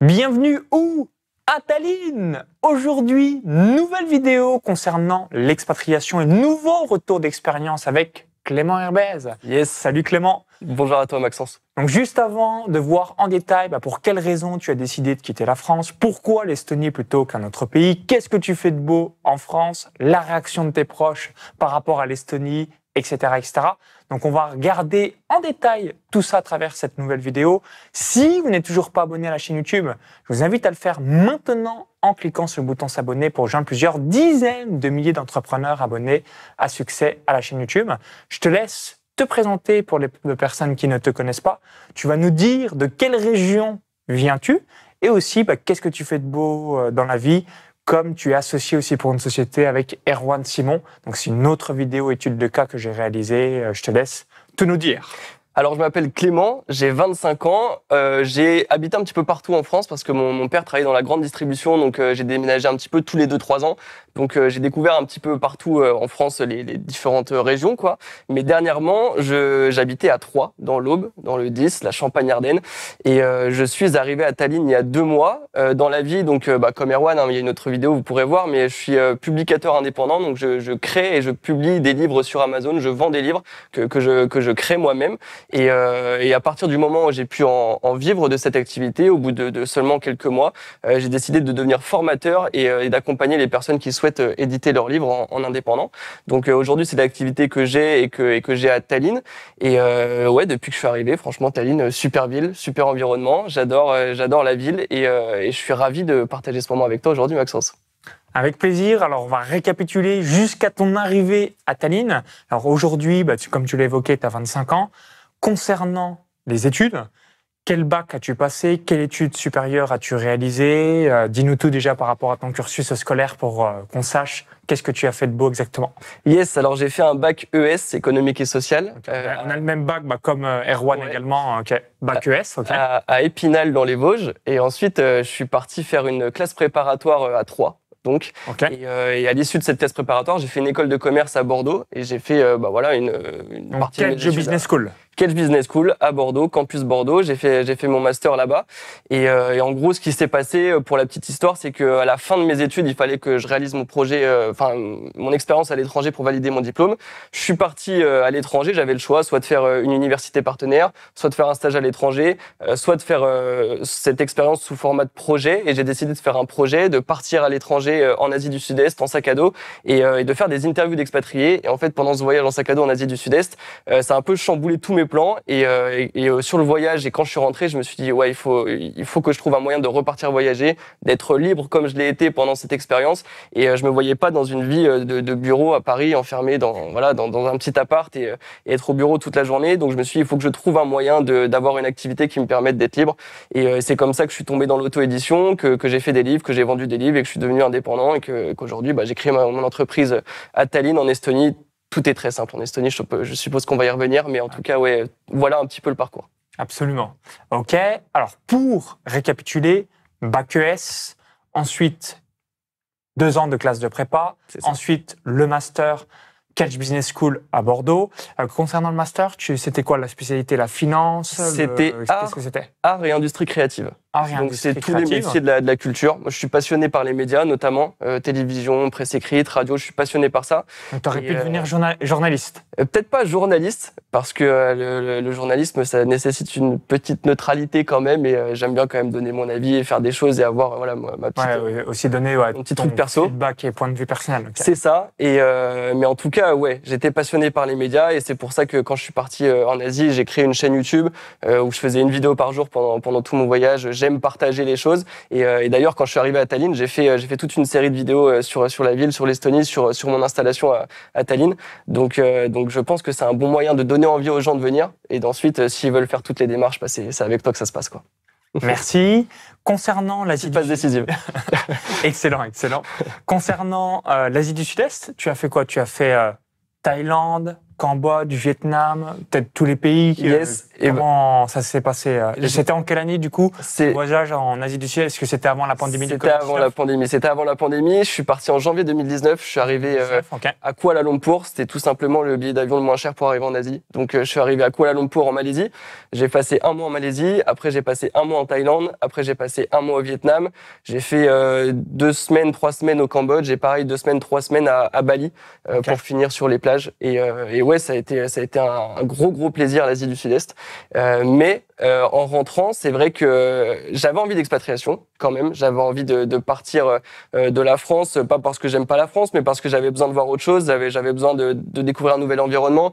Bienvenue où à Tallinn Aujourd'hui, nouvelle vidéo concernant l'expatriation et nouveau retour d'expérience avec Clément Herbez. Yes, salut Clément Bonjour à toi Maxence. Donc juste avant de voir en détail bah, pour quelles raisons tu as décidé de quitter la France, pourquoi l'Estonie plutôt qu'un autre pays, qu'est-ce que tu fais de beau en France, la réaction de tes proches par rapport à l'Estonie etc., etc. Donc on va regarder en détail tout ça à travers cette nouvelle vidéo. Si vous n'êtes toujours pas abonné à la chaîne YouTube, je vous invite à le faire maintenant en cliquant sur le bouton s'abonner pour rejoindre plusieurs dizaines de milliers d'entrepreneurs abonnés à succès à la chaîne YouTube. Je te laisse te présenter pour les personnes qui ne te connaissent pas. Tu vas nous dire de quelle région viens-tu et aussi bah, qu'est-ce que tu fais de beau euh, dans la vie, comme tu es associé aussi pour une société avec Erwan Simon. Donc c'est une autre vidéo étude de cas que j'ai réalisée. Euh, je te laisse tout nous dire. Alors je m'appelle Clément, j'ai 25 ans, euh, j'ai habité un petit peu partout en France parce que mon, père travaillait dans la grande distribution, donc euh, j'ai déménagé un petit peu tous les 2-3 ans. Donc euh, j'ai découvert un petit peu partout euh, en France les, les, différentes euh, régions, quoi. Mais dernièrement, j'habitais à Troyes, dans l'Aube, dans le 10, la Champagne-Ardenne, et je suis arrivé à Tallinn il y a deux mois dans la vie. Donc bah, comme Erwan, hein, il y a une autre vidéo, vous pourrez voir, mais je suis publicateur indépendant, donc je, je, crée et je publie des livres sur Amazon, je vends des livres que, que je, que je crée moi-même. Et, et, à partir du moment où j'ai pu en, en, vivre de cette activité, au bout de, de seulement quelques mois, j'ai décidé de devenir formateur et, et d'accompagner les personnes qui souhaitent euh, éditer leurs livres en, indépendant. Donc euh, aujourd'hui, c'est l'activité que j'ai et que, et que j'ai à Tallinn. Et euh, ouais, depuis que je suis arrivé, franchement, Tallinn, super ville, super environnement. J'adore, j'adore la ville et, je suis ravi de partager ce moment avec toi aujourd'hui, Maxence. Avec plaisir. Alors, on va récapituler jusqu'à ton arrivée à Tallinn. Alors, aujourd'hui, bah, comme tu l'as évoqué, tu as 25 ans. Concernant les études, quel bac as-tu passé Quelle étude supérieure as-tu réalisée euh, Dis-nous tout déjà par rapport à ton cursus scolaire pour euh, qu'on sache qu'est-ce que tu as fait de beau exactement. Yes, alors j'ai fait un bac ES, économique et social. Ben, on a le même bac, bah, comme euh, Erwan 1 également, hein, bac ES. ok. À, Épinal dans les Vosges. Et ensuite, je suis parti faire une classe préparatoire à Troyes. Donc, et, à l'issue de cette classe préparatoire, j'ai fait une école de commerce à Bordeaux et j'ai fait bah, voilà une, partie de business school. Catch Business School à Bordeaux, campus Bordeaux. J'ai fait, j'ai fait mon master là-bas. Et, euh, en gros, ce qui s'est passé euh, pour la petite histoire, c'est qu'à la fin de mes études, il fallait que je réalise mon projet, euh, enfin mon expérience à l'étranger pour valider mon diplôme. Je suis parti à l'étranger. J'avais le choix, soit de faire une université partenaire, soit de faire un stage à l'étranger, soit de faire cette expérience sous format de projet. Et j'ai décidé de faire un projet, de partir à l'étranger en Asie du Sud-Est en sac à dos et, et de faire des interviews d'expatriés. Et en fait, pendant ce voyage en sac à dos en Asie du Sud-Est, ça a un peu chamboulé tous mes plan. et, euh, euh, sur le voyage et quand je suis rentré, je me suis dit ouais il faut il faut que je trouve un moyen de repartir voyager, d'être libre comme je l'ai été pendant cette expérience et euh, je me voyais pas dans une vie de, de bureau à Paris enfermé dans voilà dans, dans un petit appart et, être au bureau toute la journée donc je me suis dit, il faut que je trouve un moyen d'avoir une activité qui me permette d'être libre et c'est comme ça que je suis tombé dans l'auto édition que, que j'ai fait des livres que j'ai vendu des livres et que je suis devenu indépendant et qu'aujourd'hui bah, j'ai créé mon entreprise à Tallinn en Estonie tout est très simple en Estonie. Je, je suppose qu'on va y revenir, mais en tout cas, ouais, voilà un petit peu le parcours. Absolument. OK. Alors, pour récapituler, bac ES, ensuite deux ans de classe de prépa, ensuite le master Catch Business School à Bordeaux. Euh, concernant le master, c'était quoi la spécialité La finance C'était art, et industrie créative. Donc c'est tous les métiers de la, culture. Moi, je suis passionné par les médias, notamment euh, télévision, presse écrite, radio. Je suis passionné par ça. Donc t'aurais pu euh, devenir journaliste Peut-être pas journaliste, parce que le, journalisme, ça nécessite une petite neutralité quand même. Et j'aime bien quand même donner mon avis et faire des choses et avoir voilà ma, petite. Ouais, aussi donner mon petit truc perso. Feedback et point de vue personnel. C'est ça. Et mais en tout cas ouais, j'étais passionné par les médias et c'est pour ça que quand je suis parti euh, en Asie, j'ai créé une chaîne YouTube euh, où je faisais une vidéo par jour pendant, tout mon voyage. J'aime partager les choses euh, et, d'ailleurs quand je suis arrivé à Tallinn, j'ai fait, toute une série de vidéos sur, la ville, sur l'Estonie, sur, mon installation à, Tallinn. Donc, je pense que c'est un bon moyen de donner envie aux gens de venir et d'ensuite, s'ils veulent faire toutes les démarches, bah, c'est avec toi que ça se passe quoi. Merci. Concernant l'Asie du décisive. excellent, excellent. Concernant euh, l'Asie du Sud-Est, tu as fait quoi Tu as fait euh, Thaïlande, Cambodge, Vietnam, peut-être tous les pays yes. Et Comment ça s'est passé euh, C'était en quelle année du coup C'est voyage en Asie du Sud. Est-ce que c'était avant la pandémie C'était avant la pandémie. C'était avant la pandémie. Je suis parti en janvier 2019. Je suis arrivé euh, à Kuala Lumpur. C'était tout simplement le billet d'avion le moins cher pour arriver en Asie. Donc euh, je suis arrivé à Kuala Lumpur en Malaisie. J'ai passé un mois en Malaisie. Après j'ai passé un mois en Thaïlande. Après j'ai passé un mois au Vietnam. J'ai fait deux semaines, trois semaines au Cambodge. J'ai pareil deux semaines, trois semaines à, Bali pour finir sur les plages. Et, ouais, ça a été ça a été un, un gros gros plaisir l'Asie du Sud-Est. Euh, mais euh, en rentrant, c'est vrai que j'avais envie d'expatriation quand même. J'avais envie de, partir euh, de la France, pas parce que j'aime pas la France, mais parce que j'avais besoin de voir autre chose. J'avais, j'avais besoin de, découvrir un nouvel environnement.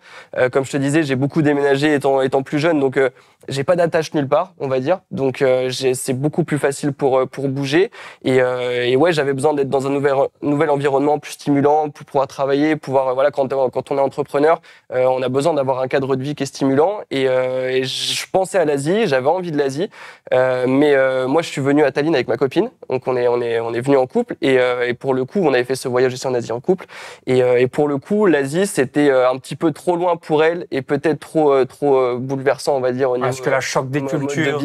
comme je te disais, j'ai beaucoup déménagé étant, étant plus jeune, donc j'ai pas d'attache nulle part, on va dire. Donc c'est beaucoup plus facile pour pour bouger. Et, ouais, j'avais besoin d'être dans un nouvel nouvel environnement plus stimulant, pour pouvoir travailler, pouvoir voilà quand quand on est entrepreneur, on a besoin d'avoir un cadre de vie qui est stimulant et et je pensais à l'Asie, j'avais envie de l'Asie. Euh, mais euh, moi, je suis venu à Tallinn avec ma copine. Donc, on est, on est, on est venu en couple. Et, euh, pour le coup, on avait fait ce voyage aussi en Asie en couple. Et, pour le coup, l'Asie, c'était un petit peu trop loin pour elle et peut-être trop, trop bouleversant, on va dire. Au niveau Parce que la choc des cultures,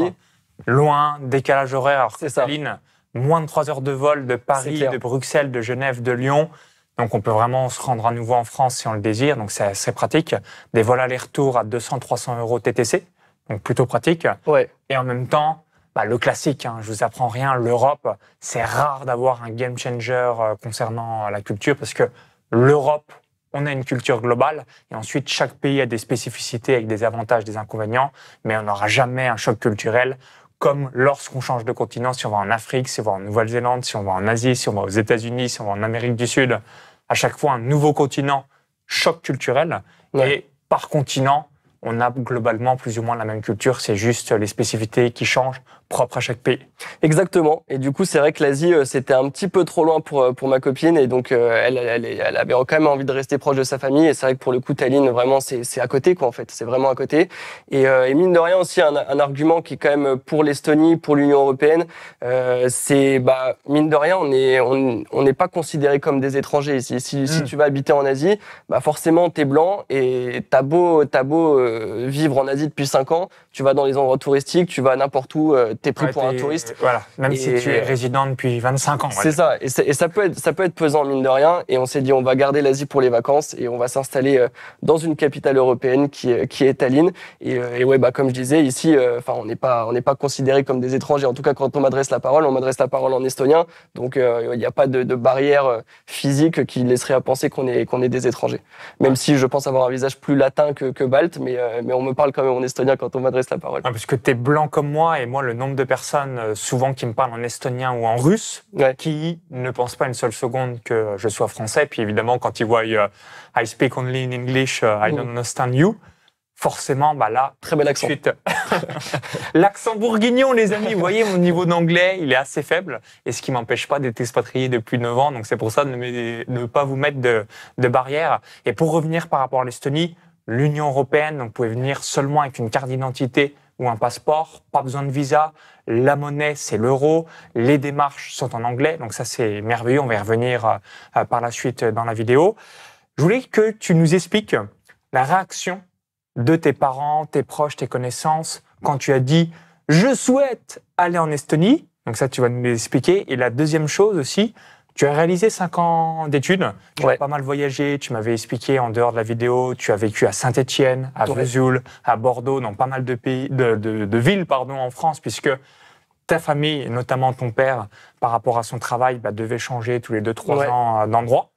loin, décalage horaire, Tallinn, moins de trois heures de vol de Paris, de Bruxelles, de Genève, de Lyon. Donc on peut vraiment se rendre à nouveau en France si on le désire, donc c'est assez pratique. Des vols aller-retour à 200-300 euros TTC, donc plutôt pratique. Et en même temps, bah, le classique, hein, je vous apprends rien, l'Europe, c'est rare d'avoir un game changer euh, concernant euh, la culture parce que l'Europe, on a une culture globale et ensuite chaque pays a des spécificités avec des avantages, des inconvénients, mais on n'aura jamais un choc culturel comme lorsqu'on change de continent, si on va en Afrique, si on va en Nouvelle-Zélande, si on va en Asie, si on va aux États-Unis, si on va en Amérique du Sud, à chaque fois un nouveau continent, choc culturel. Et par continent, on a globalement plus ou moins la même culture, c'est juste les spécificités qui changent propre à chaque pays. Exactement. Et du coup, c'est vrai que l'Asie, euh, c'était un petit peu trop loin pour, euh, pour ma copine. Et donc, euh, elle, elle, elle avait quand même envie de rester proche de sa famille. Et c'est vrai que pour le coup, Tallinn, vraiment, c'est à côté, quoi, en fait. C'est vraiment à côté. Et, mine de rien aussi, un, un argument qui est quand même pour l'Estonie, pour l'Union européenne, euh, c'est, bah, mine de rien, on n'est on, on n'est pas considéré comme des étrangers. Si, si, hmm. tu vas habiter en Asie, bah, forcément, t'es blanc et t'as beau, beau vivre en Asie depuis 5 ans, tu vas dans les endroits touristiques, tu vas n'importe où, tu euh, t'es pris pour un touriste. Euh, voilà, même si tu es résident depuis 25 ans. C'est ça, et, ça peut être ça peut être pesant mine de rien. Et on s'est dit on va garder l'Asie pour les vacances et on va s'installer euh, dans une capitale européenne qui est, qui est Tallinn. Et, et, ouais bah comme je disais ici, enfin on n'est pas on n'est pas considéré comme des étrangers. En tout cas quand on m'adresse la parole, on m'adresse la parole en estonien. Donc il n'y a pas de, de, barrière physique qui laisserait à penser qu'on est qu'on est des étrangers. Même si je pense avoir un visage plus latin que, que balte, mais mais on me parle quand même en estonien quand on m'adresse la parole. Ah, parce que tu es blanc comme moi, et moi, le nombre de personnes, euh, souvent, qui me parlent en estonien ou en russe, qui ne pensent pas une seule seconde que je sois français. Puis évidemment, quand ils voient euh, I speak only in English, euh, I mm. don't understand you », forcément, bah là, très bel accent. L'accent bourguignon, les amis, vous voyez, mon niveau d'anglais, il est assez faible, et ce qui m'empêche pas d'être expatrié depuis 9 ans, donc c'est pour ça de ne, pas vous mettre de, de barrière. Et pour revenir par rapport à l'Estonie, L'Union européenne, donc, vous pouvez venir seulement avec une carte d'identité ou un passeport, pas besoin de visa. La monnaie, c'est l'euro. Les démarches sont en anglais. Donc ça, c'est merveilleux. On va y revenir euh, euh, par la suite euh, dans la vidéo. Je voulais que tu nous expliques la réaction de tes parents, tes proches, tes connaissances quand tu as dit je souhaite aller en Estonie. Donc ça, tu vas nous expliquer. Et la deuxième chose aussi, tu as réalisé 5 ans d'études, tu as pas mal voyagé, tu m'avais expliqué en dehors de la vidéo, tu as vécu à Saint-Étienne, à Vesoul, à Bordeaux, dans pas mal de, pays, de, villes pardon, en France, puisque ta famille, notamment ton père, par rapport à son travail, bah, devait changer tous les 2-3 ans euh, d'endroit.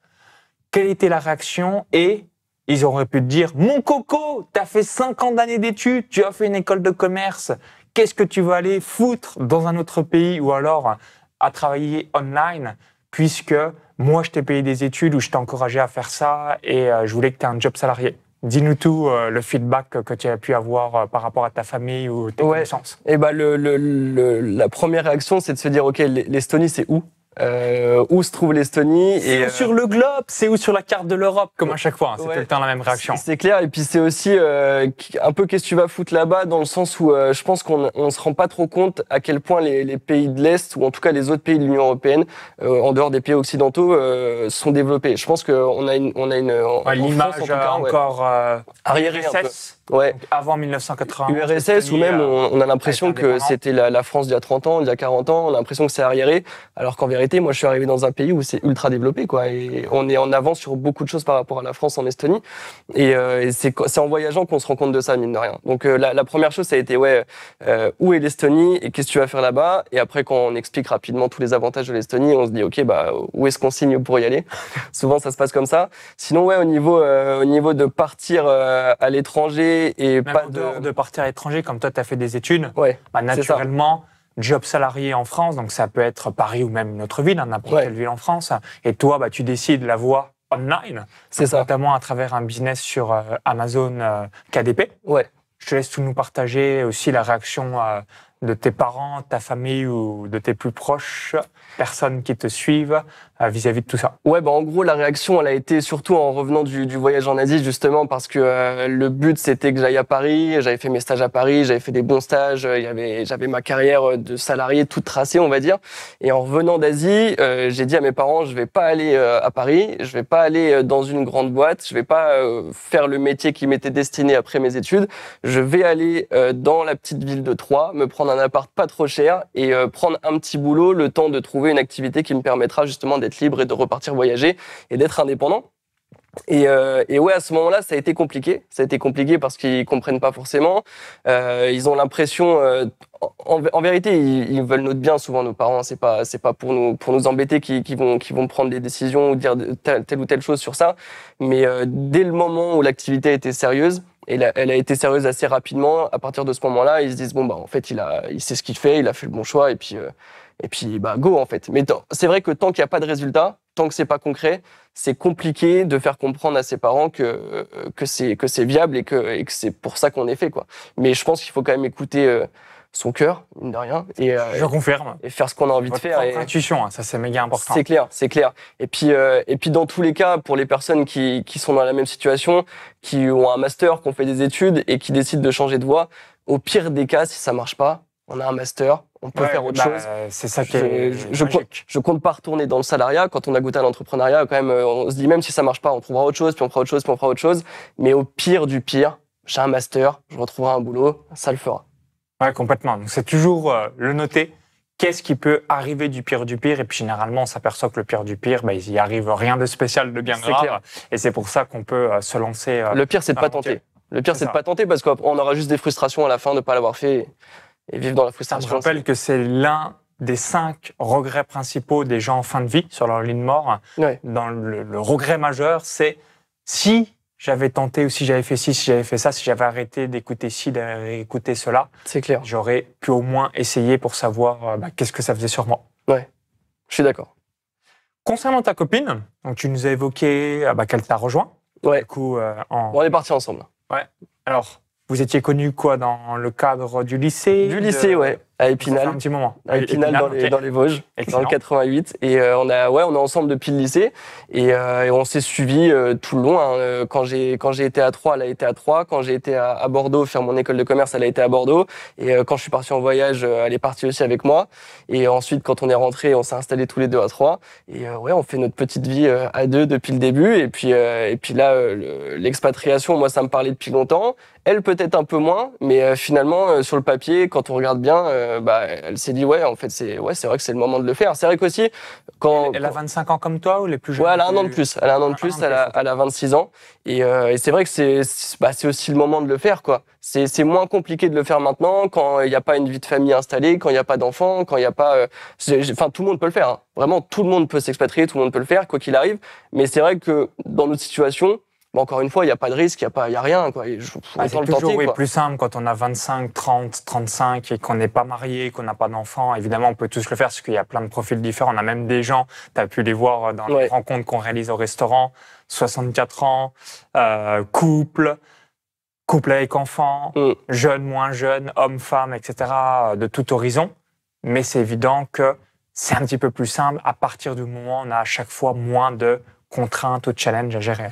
Quelle était la réaction Et ils auraient pu te dire Mon coco, tu as fait 5 ans d'années d'études, tu as fait une école de commerce, qu'est-ce que tu vas aller foutre dans un autre pays ou alors euh, à travailler online puisque moi, je t'ai payé des études ou je t'ai encouragé à faire ça et euh, je voulais que tu aies un job salarié. Dis-nous tout euh, le feedback que tu as pu avoir euh, par rapport à ta famille ou tes connaissances. Et eh ben, la première réaction, c'est de se dire, OK, l'Estonie, c'est où euh, où se trouve l'Estonie C'est euh, sur le globe, c'est où sur la carte de l'Europe, comme à chaque fois. Hein, c'est ouais. la même réaction. C'est clair. Et puis c'est aussi euh, un peu qu'est-ce que tu vas foutre là-bas, dans le sens où euh, je pense qu'on on se rend pas trop compte à quel point les, les pays de l'est ou en tout cas les autres pays de l'Union européenne, en dehors des pays occidentaux, sont développés. Je pense qu'on a une, on a une l'image encore ouais. arriérée. Ouais. avant 1980. URSS, ou même, euh, on, a l'impression que c'était la, France d'il y a 30 ans, d'il y a 40 ans, on a l'impression que c'est arriéré, alors qu'en vérité, moi, je suis arrivé dans un pays où c'est ultra développé, quoi. Et on est en avance sur beaucoup de choses par rapport à la France en Estonie. Et, euh, c'est en voyageant qu'on se rend compte de ça, mine de rien. Donc, euh, la, première chose, ça a été, ouais, où est l'Estonie et qu'est-ce que tu vas faire là-bas Et après, quand on explique rapidement tous les avantages de l'Estonie, on se dit, OK, bah, où est-ce qu'on signe pour y aller Souvent, ça se passe comme ça. Sinon, ouais, au niveau, au niveau de partir à l'étranger, et Même pas en dehors de... partir à l'étranger, comme toi, tu as fait des études. Ouais, bah, naturellement, job salarié en France, donc ça peut être Paris ou même notre ville, hein, n'importe quelle ville en France. Et toi, bah, tu décides la voie online. C'est ça. Notamment à travers un business sur euh, Amazon euh, KDP. Ouais. Je te laisse tout nous partager aussi la réaction euh, de tes parents, ta famille ou de tes plus proches, personnes qui te suivent euh, vis-à-vis de tout ça Ouais, ben en gros, la réaction, elle a été surtout en revenant du, voyage en Asie, justement, parce que euh, le but, c'était que j'aille à Paris. J'avais fait mes stages à Paris, j'avais fait des bons stages, euh, j'avais ma carrière de salarié toute tracée, on va dire. Et en revenant d'Asie, j'ai dit à mes parents, je vais pas aller à Paris, je vais pas aller dans une grande boîte, je vais pas faire le métier qui m'était destiné après mes études. Je vais aller dans la petite ville de Troyes, me prendre un appart pas trop cher et euh, prendre un petit boulot, le temps de trouver une activité qui me permettra justement d'être libre et de repartir voyager et d'être indépendant. Et, euh, et, ouais, à ce moment-là, ça a été compliqué. Ça a été compliqué parce qu'ils comprennent pas forcément. Euh, ils ont l'impression, en, vérité, ils, veulent notre bien. Souvent, nos parents, c'est pas, c'est pas pour nous, pour nous embêter qu'ils vont, qui vont prendre des décisions ou dire telle, telle, ou telle chose sur ça. Mais dès le moment où l'activité était sérieuse, elle a, été sérieuse assez rapidement. À partir de ce moment-là, ils se disent bon bah en fait il a, il sait ce qu'il fait, il a fait le bon choix et puis euh, et puis bah go en fait. Mais c'est vrai que tant qu'il n'y a pas de résultat, tant que c'est pas concret, c'est compliqué de faire comprendre à ses parents que euh, que c'est que c'est viable et que que c'est pour ça qu'on est fait quoi. Mais je pense qu'il faut quand même écouter. Euh, son cœur, mine de rien. Et, euh, Je confirme. Et faire ce qu'on a envie de faire. intuition, hein, ça c'est méga important. C'est clair, c'est clair. Et puis, euh, et puis dans tous les cas, pour les personnes qui, qui sont dans la même situation, qui ont un master, qui ont fait des études et qui décident de changer de voie, au pire des cas, si ça marche pas, on a un master, on peut faire autre bah, chose. C'est ça qui Je, je, je, compte pas retourner dans le salariat. Quand on a goûté à l'entrepreneuriat, quand même, euh, on se dit même si ça marche pas, on trouvera autre chose, puis on fera autre chose, puis on fera autre chose. Mais au pire du pire, j'ai un master, je retrouverai un boulot, ça le fera. Oui, complètement. Donc c'est toujours euh, le noter. Qu'est-ce qui peut arriver du pire du pire Et puis généralement, on s'aperçoit que le pire du pire, ben, il n'y arrive rien de spécial, de bien grave. Et c'est pour ça qu'on peut euh, se lancer. Euh, le pire, c'est de pas tenter. Le pire, c'est de pas tenter parce qu'on aura juste des frustrations à la fin de ne pas l'avoir fait et vivre dans la frustration. Je rappelle que c'est l'un des cinq regrets principaux des gens en fin de vie sur leur ligne de mort. Dans le regret majeur, c'est si j'avais tenté ou si j'avais fait ci, si j'avais fait ça, si j'avais arrêté d'écouter ci, d'écouter cela, c'est clair. J'aurais pu au moins essayer pour savoir euh, bah, qu'est-ce que ça faisait sur moi. Ouais, je suis d'accord. Concernant ta copine, donc tu nous as évoqué euh, bah, qu'elle t'a rejoint. Ouais. coup, euh, en... on est partis ensemble. Ouais. Alors, vous étiez connus quoi dans le cadre du lycée Du lycée, ouais à Epinal, moment. dans, les, Vosges, dans le 88. Et euh, on a, ouais, on est ensemble depuis le lycée et, euh, on s'est suivi euh, tout le long. Hein. Quand j'ai quand j'ai été à Troyes, elle a été à Troyes. Quand j'ai été à, Bordeaux faire mon école de commerce, elle a été à Bordeaux. Et quand je suis parti en voyage, elle est partie aussi avec moi. Et ensuite, quand on est rentré, on s'est installés tous les deux à Troyes. Et ouais, on fait notre petite vie à deux depuis le début. Et puis et puis là, l'expatriation, moi, ça me parlait depuis longtemps. Elle peut-être un peu moins, mais finalement, sur le papier, quand on regarde bien euh, bah, elle s'est dit, ouais, en fait, c'est ouais, vrai que c'est le moment de le faire. C'est vrai qu'aussi, quand. Elle, a 25 ans comme toi ou les plus jeunes Ouais, elle a un an de plus. Elle a un an de plus, elle a, elle a 26 ans. Euh, et, c'est vrai que c'est bah, aussi le moment de le faire, quoi. C'est moins compliqué de le faire maintenant quand il n'y a pas une vie de famille installée, quand il n'y a pas d'enfants, quand il n'y a pas. Euh, enfin, tout le monde peut le faire. Hein. Vraiment, tout le monde peut s'expatrier, tout le monde peut le faire, quoi qu'il arrive. Mais c'est vrai que dans notre situation, encore une fois, il n'y a pas de risque, il n'y a, rien. Quoi. Ah, c'est toujours plus simple quand on a 25, 30, 35 et qu'on n'est pas marié, qu'on n'a pas d'enfant. Évidemment, on peut tous le faire parce qu'il y a plein de profils différents. On a même des gens, tu as pu les voir euh, dans les rencontres qu'on réalise au restaurant, 64 ans, euh, couple, couple avec enfant, mm. jeune, moins jeune, homme, femme, etc., euh, de tout horizon. Mais c'est évident que c'est un petit peu plus simple à partir du moment où on a à chaque fois moins de contraintes ou challenge à gérer.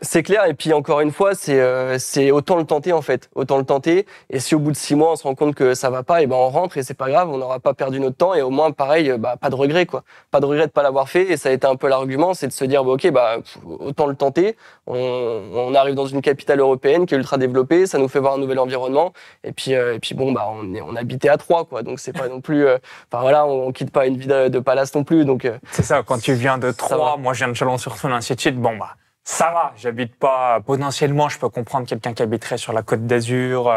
C'est clair. Et puis, encore une fois, c'est euh, c'est autant le tenter, en fait. Autant le tenter. Et si au bout de six mois, on se rend compte que ça va pas, et ben, on rentre et c'est pas grave. On n'aura pas perdu notre temps. Et au moins, pareil, euh, bah, pas de regret, quoi. Pas de regret de pas l'avoir fait. Et ça a été un peu l'argument, c'est de se dire, bah, OK, bah, autant le tenter on, arrive dans une capitale européenne qui est ultra développée, ça nous fait voir un nouvel environnement. Et puis, euh, et puis bon, bah, on, est, on habitait à Troyes, quoi. Donc, c'est pas non plus. Euh, enfin, voilà, on, quitte pas une vie de, palace non plus. Donc, euh, c'est ça, quand tu viens de Troyes, moi, je viens de Chalon-sur-Saône, ainsi de suite. Bon, bah ça va, j'habite pas potentiellement, je peux comprendre quelqu'un qui habiterait sur la Côte d'Azur,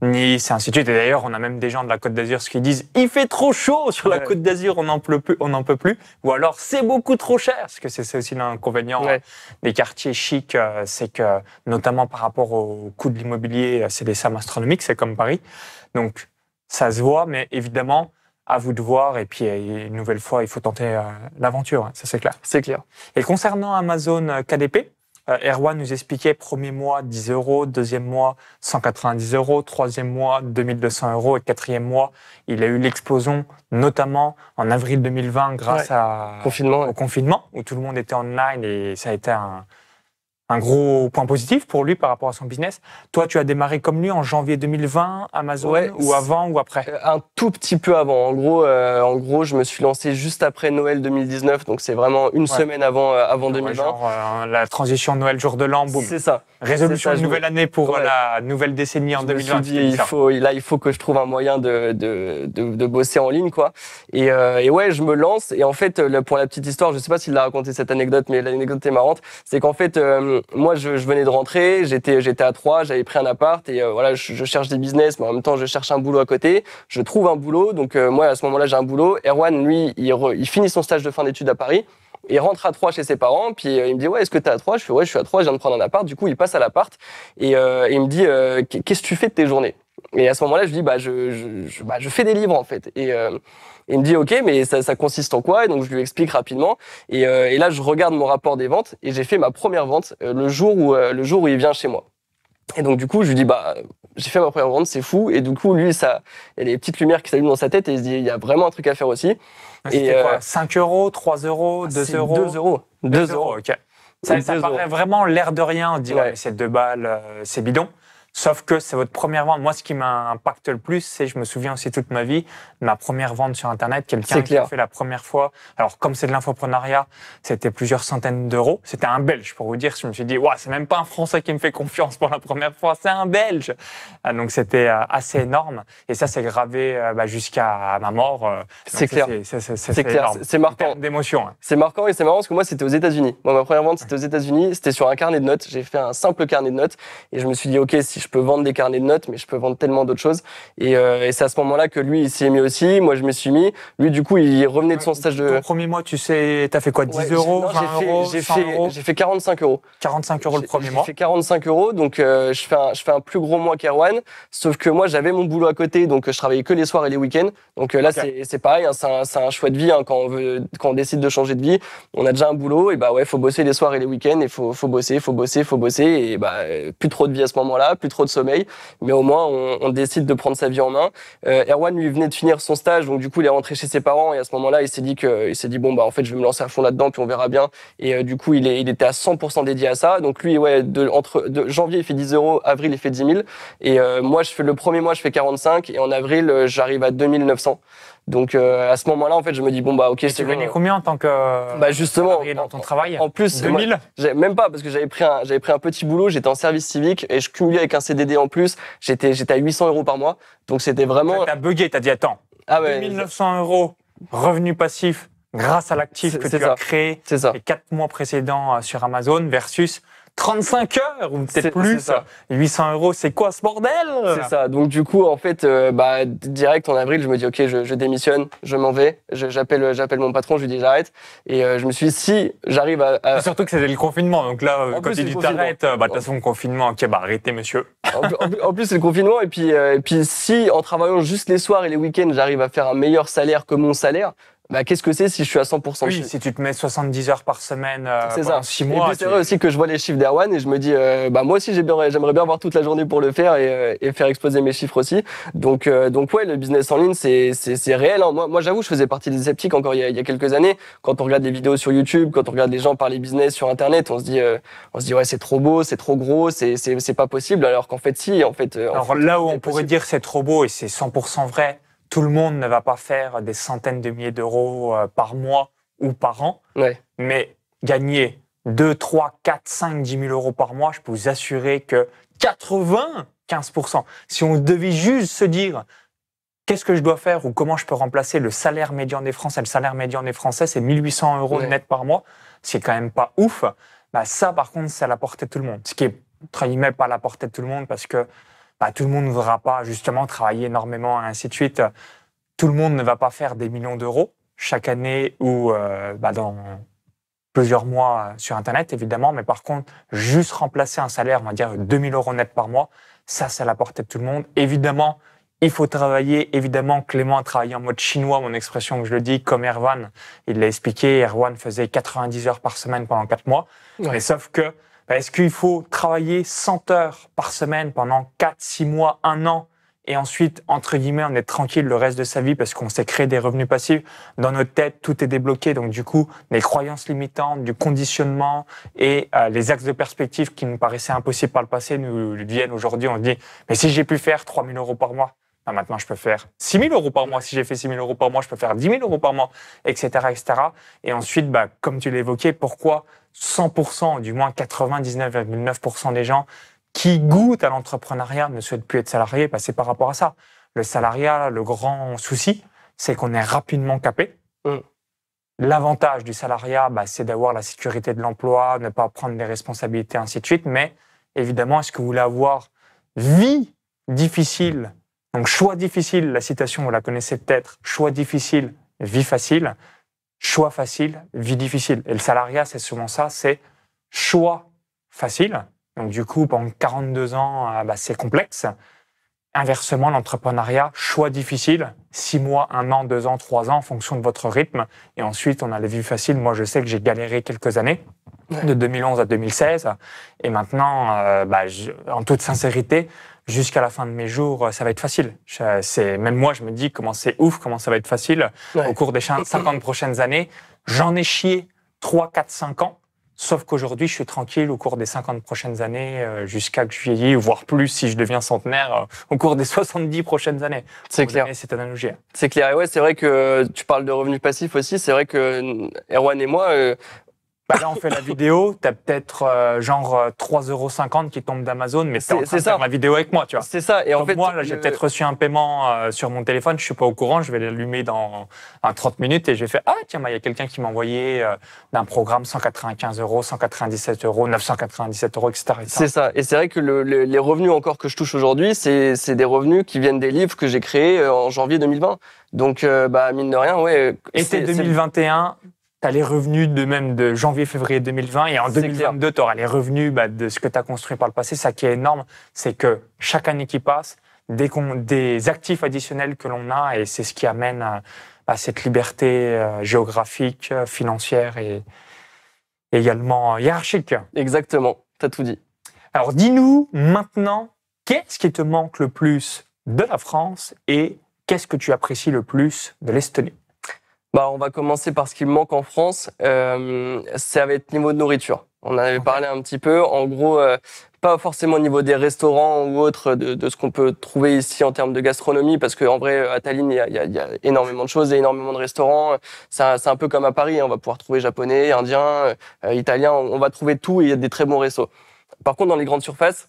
ni et ainsi de Et d'ailleurs, on a même des gens de la Côte d'Azur qui disent il fait trop chaud sur la Côte d'Azur, on n'en peut plus, on n'en peut plus. Ou alors c'est beaucoup trop cher, parce que c'est aussi l'inconvénient euh, des quartiers chics, euh, c'est que notamment par rapport au coût de l'immobilier, euh, c'est des sommes astronomiques, c'est comme Paris. Donc ça se voit, mais évidemment, à vous de voir. Et puis, une nouvelle fois, il faut tenter l'aventure, hein, ça c'est clair. C'est clair. Et concernant Amazon KDP, euh, Erwan nous expliquait premier mois 10 euros, deuxième mois 190 euros, troisième mois 2200 euros et quatrième mois, il a eu l'explosion, notamment en avril 2020 grâce à, confinement, au confinement où tout le monde était online et ça a été un, un gros point positif pour lui par rapport à son business. Toi, tu as démarré comme lui en janvier 2020, Amazon, ou avant ou après Un tout petit peu avant. En gros, euh, en gros, je me suis lancé juste après Noël 2019, donc c'est vraiment une semaine avant, euh, avant 2020. genre, euh, la transition Noël jour de l'an, C'est ça. Résolution de nouvelle année pour la nouvelle décennie en je 2020. Me il faut, là, il faut que je trouve un moyen de, bosser en ligne, quoi. Et, et, ouais, je me lance. Et en fait, pour la petite histoire, je sais pas s'il a raconté cette anecdote, mais l'anecdote est marrante, c'est qu'en fait moi, je, venais de rentrer, j'étais, j'étais à 3, j'avais pris un appart et euh, voilà, je, cherche des business, mais en même temps, je cherche un boulot à côté. Je trouve un boulot, donc euh, moi, à ce moment-là, j'ai un boulot. Erwan, lui, il, finit son stage de fin d'études à Paris. Il rentre à 3 chez ses parents, puis euh, il me dit ouais est-ce que t'es à 3 ?» Je fais ouais je suis à 3, je viens de prendre un appart. Du coup il passe à l'appart et il me dit qu'est-ce que tu fais de tes journées Et à ce moment-là je dis bah je je, bah, je fais des livres en fait et il me dit, OK, mais ça, consiste en quoi Et donc, je lui explique rapidement. Euh, et, là, je regarde mon rapport des ventes et j'ai fait ma première vente euh, le, jour où, euh, le jour où il vient chez moi. Et donc, du coup, je lui dis, bah, j'ai fait ma première vente, c'est fou. Et du coup, lui, ça, il y a les petites lumières qui s'allument dans sa tête et il se dit, il y a vraiment un truc à faire aussi. Ah, et quoi 5 euros, 3 euros, 2 ah, euros 2 euros. 2 euros, ok. Ça, ça paraît vraiment l'air de rien. On dit, ouais, c'est 2 balles, c'est bidon. Sauf que c'est votre première vente. Moi, ce qui m'impacte le plus, c'est, je me souviens aussi toute ma vie, de ma première vente sur Internet, quelqu'un qui a fait la première fois. Alors, comme c'est de l'infoprenariat, c'était plusieurs centaines d'euros. C'était un Belge, pour vous dire. Je me suis dit, ouais, c'est même pas un Français qui me fait confiance pour la première fois, c'est un Belge. Euh, donc, c'était euh, assez énorme. Et ça, c'est gravé euh, bah, jusqu'à ma mort. C'est clair. C'est clair. C'est marquant. d'émotion. Hein. C'est marquant et c'est marrant parce que moi, c'était aux États-Unis. ma première vente, c'était aux États-Unis. C'était sur un carnet de notes. J'ai fait un simple carnet de notes et je me suis dit, OK, si je je peux vendre des carnets de notes, mais je peux vendre tellement d'autres choses. Et, euh, c'est à ce moment-là que lui, il s'est mis aussi. Moi, je me suis mis. Lui, du coup, il revenait de son stage de. Ton premier mois, tu sais, as fait quoi 10 euros J'ai fait, fait, 45 euros. 45 euros le premier mois. J'ai fait 45 euros, donc euh, je, fais un, je fais un plus gros mois qu'Erwan. Sauf que moi, j'avais mon boulot à côté, donc euh, je travaillais que les soirs et les week-ends. Donc là, c'est pareil, hein, c'est un, choix de vie. Hein, quand, on veut, quand on décide de changer de vie, on a déjà un boulot, et bah ouais, faut bosser les soirs et les week-ends, et faut, faut bosser, faut bosser, faut bosser, et bah plus trop de vie à ce moment-là, plus trop de sommeil, mais au moins on, décide de prendre sa vie en main. Euh, Erwan lui venait de finir son stage, donc du coup il est rentré chez ses parents et à ce moment-là il s'est dit que il s'est dit bon bah en fait je vais me lancer à fond là-dedans puis on verra bien. Et euh, du coup il, était à 100% dédié à ça. Donc lui ouais entre janvier il fait 10 euros, avril il fait 10 000 et euh, moi je fais le premier mois je fais 45 et en avril j'arrive à 2900. Donc euh, à ce moment-là, en fait, je me dis bon bah ok. Tu gagnais combien en tant que euh, bah justement dans ton travail En plus, 2000 même pas parce que j'avais pris un j'avais pris un petit boulot. J'étais en service civique et je cumulais avec un CDD en plus. J'étais j'étais à 800 euros par mois. Donc c'était vraiment. T'as bugué, t'as dit attends. Ah ouais. 2900 euros revenu passif grâce à l'actif que tu as créé. C'est ça. Les quatre mois précédents euh, sur Amazon versus 35 heures ou peut-être plus. 800 euros, c'est quoi ce bordel C'est ça. Donc du coup, en fait, euh, bah, direct en avril, je me dis ok, je, démissionne, je m'en vais. J'appelle, euh, j'appelle mon patron, je lui dis j'arrête. Et euh, je me suis dit, si j'arrive à, surtout que c'était le confinement, donc là, en quand dit t'arrêtes, bah de toute façon confinement, ok, bah arrêtez monsieur. en, plus, c'est le confinement et puis et puis si en travaillant juste les soirs et les week-ends, j'arrive à faire un meilleur salaire que mon salaire, bah, qu'est-ce que c'est si je suis à 100% Oui, si tu te mets 70 heures par semaine euh, c'est ça. mois. c'est vrai aussi que je vois les chiffres d'Erwan et je me dis, euh, bah, moi aussi j'aimerais bien avoir toute la journée pour le faire et, euh, et faire exploser mes chiffres aussi. Donc, euh, donc ouais, le business en ligne, c'est, c'est, c'est réel. Hein. Moi, moi j'avoue, je faisais partie des sceptiques encore il y, a, il y, a, quelques années. Quand on regarde des vidéos sur YouTube, quand on regarde les gens parler business sur Internet, on se dit, on se dit ouais, c'est trop beau, c'est trop gros, c'est, c'est, c'est pas possible. Alors qu'en fait, si, en fait. Alors là où on pourrait dire c'est trop beau et c'est 100% vrai, tout le monde ne va pas faire des centaines de milliers d'euros euh, par mois ou par an, mais gagner 2, 3, 4, 5, 10 000 euros par mois, je peux vous assurer que 95%, si on devait juste se dire qu'est-ce que je dois faire ou comment je peux remplacer le salaire médian des Français, le salaire médian des Français, c'est 1800 euros net par mois, c'est quand même pas ouf. Bah, ça, par contre, c'est à la portée de tout le monde. Ce qui est, entre guillemets, pas à la portée de tout le monde parce que tout le monde ne voudra pas justement travailler énormément, et ainsi de suite. Tout le monde ne va pas faire des millions d'euros chaque année ou euh, bah, dans plusieurs mois euh, sur Internet, évidemment. Mais par contre, juste remplacer un salaire, on va dire 2000 euros net par mois, ça, c'est à la portée de tout le monde. Évidemment, il faut travailler. Évidemment, Clément a travaillé en mode chinois, mon expression que je le dis, comme Erwan. Il l'a expliqué. Erwan faisait 90 heures par semaine pendant quatre mois. sauf que est-ce qu'il faut travailler 100 heures par semaine pendant 4, 6 mois, 1 an et ensuite, entre guillemets, on est tranquille le reste de sa vie parce qu'on s'est créé des revenus passifs. Dans notre tête, tout est débloqué. Donc, du coup, les croyances limitantes, du conditionnement et euh, les axes de perspective qui nous paraissaient impossibles par le passé nous viennent aujourd'hui. On se dit, mais si j'ai pu faire 3 000 euros par mois, ben, maintenant je peux faire 6 000 euros par mois. Si j'ai fait 6 000 euros par mois, je peux faire 10 000 euros par mois, etc. etc. Et ensuite, ben, comme tu l'évoquais, pourquoi 100%, du moins 99,9% des gens qui goûtent à l'entrepreneuriat ne souhaitent plus être salariés, bah, c'est par rapport à ça. Le salariat, le grand souci, c'est qu'on est rapidement capé. Mm. L'avantage du salariat, bah, c'est d'avoir la sécurité de l'emploi, ne pas prendre des responsabilités, ainsi de suite. Mais évidemment, est-ce que vous voulez avoir vie difficile, donc choix difficile, la citation, vous la connaissez peut-être, choix difficile, vie facile choix facile, vie difficile. Et le salariat, c'est souvent ça, c'est choix facile. Donc du coup, pendant 42 ans, euh, bah, c'est complexe. Inversement, l'entrepreneuriat, choix difficile, six mois, un an, deux ans, trois ans, en fonction de votre rythme. Et ensuite, on a la vie facile. Moi, je sais que j'ai galéré quelques années, de 2011 à 2016. Et maintenant, euh, bah, en toute sincérité, jusqu'à la fin de mes jours, euh, ça va être facile. C'est même moi, je me dis comment c'est ouf, comment ça va être facile au cours des 50 prochaines années. J'en ai chié 3, 4, 5 ans. Sauf qu'aujourd'hui, je suis tranquille au cours des 50 prochaines années, euh, jusqu'à que je vieillis, voire plus si je deviens centenaire, euh, au cours des 70 prochaines années. C'est clair. C'est analogie. Hein. C'est clair. Et ouais, c'est vrai que tu parles de revenus passifs aussi. C'est vrai que Erwan et moi, bah là, on fait la vidéo, t'as peut-être euh, genre 3,50 euh, euros qui tombe d'Amazon, mais c'est ça. Faire la vidéo avec moi, tu vois. C'est ça. Et en fait, moi, là, j'ai peut-être reçu un paiement euh, sur mon téléphone, je suis pas au courant, je vais l'allumer dans un 30 minutes et je vais faire Ah, tiens, bah, il y a quelqu'un qui m'a envoyé d'un programme 195 euros, 197 euros, 997 euros, etc. C'est ça. Et c'est vrai que le, les revenus encore que je touche aujourd'hui, c'est des revenus qui viennent des livres que j'ai créés en janvier 2020. Donc, bah, mine de rien, ouais. Été 2021, tu as les revenus de même de janvier-février 2020 et en 2022, tu auras les revenus bah, de ce que tu as construit par le passé. Ça qui est énorme, c'est que chaque année qui passe, des, des actifs additionnels que l'on a et c'est ce qui amène à, euh, bah, cette liberté euh, géographique, euh, financière et également hiérarchique. Exactement, tu as tout dit. Alors dis-nous maintenant, qu'est-ce qui te manque le plus de la France et qu'est-ce que tu apprécies le plus de l'Estonie bah, On va commencer par ce qui manque en France, euh, ça va niveau de nourriture. On en avait parlé un petit peu. En gros, euh, pas forcément au niveau des restaurants ou autres, de, ce qu'on peut trouver ici en termes de gastronomie, parce qu'en vrai, euh, à Tallinn, il y a, y, y a, énormément de choses, il énormément de restaurants. C'est un, peu comme à Paris, hein. on va pouvoir trouver japonais, indiens, euh, italiens. on, va trouver tout et il y a des très bons réseaux. Par contre, dans les grandes surfaces,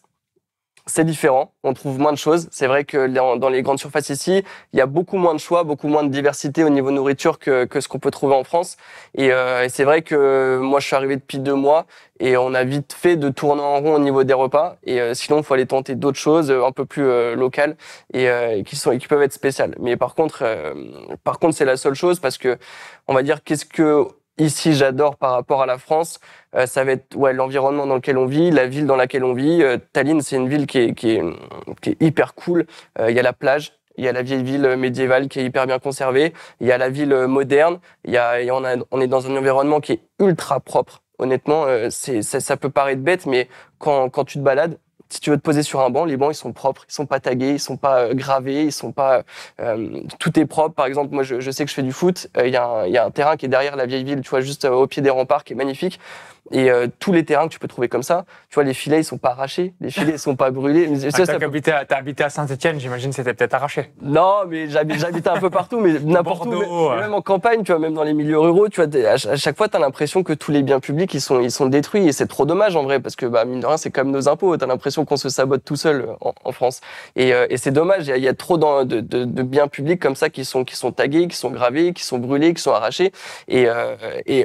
c'est différent. On trouve moins de choses. C'est vrai que dans les grandes surfaces ici, il y a beaucoup moins de choix, beaucoup moins de diversité au niveau nourriture que, que ce qu'on peut trouver en France. Et, euh, c'est vrai que moi, je suis arrivé depuis deux mois et on a vite fait de tourner en rond au niveau des repas. Et euh, sinon, il faut aller tenter d'autres choses euh, un peu plus locales et, qui sont et qui peuvent être spéciales. Mais par contre, par contre, c'est la seule chose parce que on va dire qu'est-ce que ici j'adore par rapport à la France, euh, ça va être ouais, l'environnement dans lequel on vit, la ville dans laquelle on vit. Euh, Tallinn, c'est une ville qui est, qui est, qui est hyper cool. Euh, il y a la plage, il y a la vieille ville médiévale qui est hyper bien conservée, il y a la ville moderne, il y a, on, a, on est dans un environnement qui est ultra propre. Honnêtement, c'est, ça, ça, peut paraître bête, mais quand, quand tu te balades, si tu veux te poser sur un banc, les bancs ils sont propres, ils sont pas tagués, ils sont pas euh, gravés, ils sont pas euh, tout est propre. Par exemple, moi je, sais que je fais du foot, euh, il y, y, a un terrain qui est derrière la vieille ville, tu vois juste au pied des remparts qui est magnifique. Et euh, tous les terrains que tu peux trouver comme ça, tu vois, les filets, ils sont pas arrachés, les filets, ils sont pas brûlés. Tu ah, Habité à, as habité à Saint-Etienne, j'imagine c'était peut-être arraché. Non, mais j'habitais un peu partout, mais n'importe où. Même, en campagne, tu vois, même dans les milieux ruraux, tu vois, à, chaque fois, tu as l'impression que tous les biens publics, ils sont, ils sont détruits. Et c'est trop dommage, en vrai, parce que, bah, mine de rien, c'est comme nos impôts. Tu as l'impression qu'on se sabote tout seul euh, en, France. Et, euh, et c'est dommage. Il y, a trop de, de, de, biens publics comme ça qui sont, qui sont tagués, qui sont gravés, qui sont brûlés, qui sont arrachés. Et,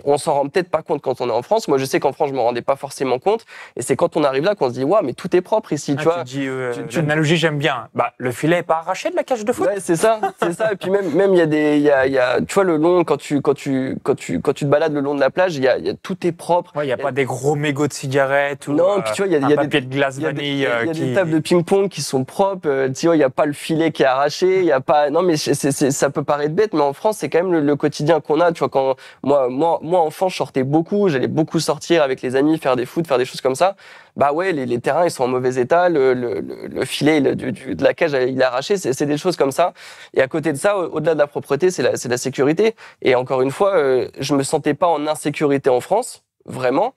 on s'en rend peut-être pas compte quand on est en France. Moi, je qu'en France, je me rendais pas forcément compte. Et c'est quand on arrive là qu'on se dit, waouh, mais tout est propre ici, tu vois. Dis, euh, tu, j'aime bien. Bah, le filet est pas arraché de la cage de foot. Ouais, c'est ça, c'est ça. Et puis même, même, il y a des, il y a, tu vois, le long, quand tu, quand tu, quand tu, quand tu te balades le long de la plage, il y a, y a, tout est propre. il y n'y a, pas des gros mégots de cigarettes ou. Non, tu vois, il y a, des, de glace Il y a, des, tables de ping-pong qui sont propres. tu vois, il n'y a pas le filet qui est arraché. Il y a pas, non, mais c'est, ça peut paraître bête, mais en France, c'est quand même le, quotidien qu'on a. Tu vois, quand, moi, moi, moi, enfant, je sortais beaucoup, j'allais beaucoup sortir avec les amis, faire des foot, faire des choses comme ça, bah ouais, les, terrains, ils sont en mauvais état, le, filet le, du, de la cage, il est arraché, c'est des choses comme ça. Et à côté de ça, au-delà de la propreté, c'est la, la sécurité. Et encore une fois, euh, je me sentais pas en insécurité en France, vraiment.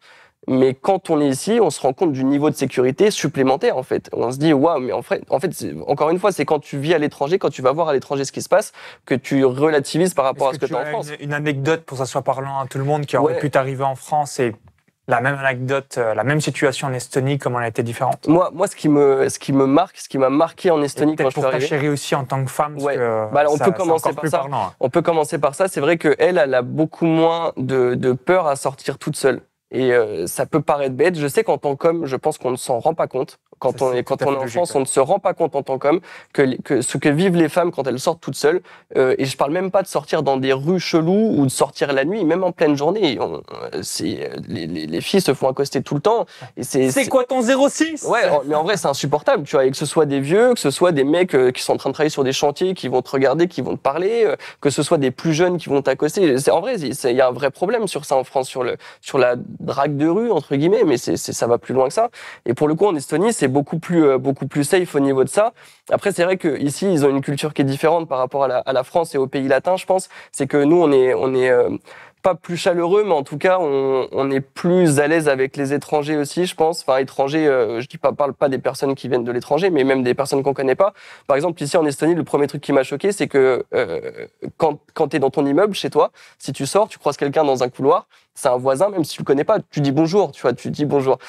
Mais quand on est ici, on se rend compte du niveau de sécurité supplémentaire, en fait. On se dit, waouh, mais en fait, en fait encore une fois, c'est quand tu vis à l'étranger, quand tu vas voir à l'étranger ce qui se passe, que tu relativises par rapport à ce que, que tu as en France. Une, une anecdote pour que ça soit parlant à tout le monde qui aurait pu t'arriver en France et la même anecdote, euh, la même situation en Estonie, comment elle a été différente Moi, moi ce, qui me, ce qui me marque, ce qui m'a marqué en Estonie quand je suis pour ta chérie aussi en tant que femme, parce que bah on, peut commencer par ça. Hein. on peut commencer par ça. C'est vrai qu'elle, elle a beaucoup moins de, peur à sortir toute seule. Et euh, ça peut paraître bête. Je sais qu'en tant qu'homme, je pense qu'on ne s'en rend pas compte quand on est, quand on est en France, on ne se rend pas compte en tant qu'homme que, que, ce que vivent les femmes quand elles sortent toutes seules. Euh, et je parle même pas de sortir dans des rues cheloues ou de sortir la nuit, même en pleine journée. Euh, euh, les, les, les, filles se font accoster tout le temps. C'est quoi ton 06 Ouais, mais en vrai, c'est insupportable. Tu vois, que ce soit des vieux, que ce soit des mecs qui sont en train de travailler sur des chantiers, qui vont te regarder, qui vont te parler, que ce soit des plus jeunes qui vont t'accoster. En vrai, il y a un vrai problème sur ça en France, sur, le, sur la drague de rue, entre guillemets, mais c'est ça va plus loin que ça. Et pour le coup, en Estonie, c'est beaucoup plus euh, beaucoup plus safe au niveau de ça. Après, c'est vrai que ici, ils ont une culture qui est différente par rapport à la, France et aux pays latins. Je pense, c'est que nous, on est on est euh, pas plus chaleureux, mais en tout cas, on, est plus à l'aise avec les étrangers aussi, je pense. Enfin, étrangers, euh, je dis pas, parle pas des personnes qui viennent de l'étranger, mais même des personnes qu'on connaît pas. Par exemple, ici en Estonie, le premier truc qui m'a choqué, c'est que quand, quand tu es dans ton immeuble, chez toi, si tu sors, tu croises quelqu'un dans un couloir, c'est un voisin, même si tu le connais pas, tu dis bonjour, tu vois, tu dis bonjour.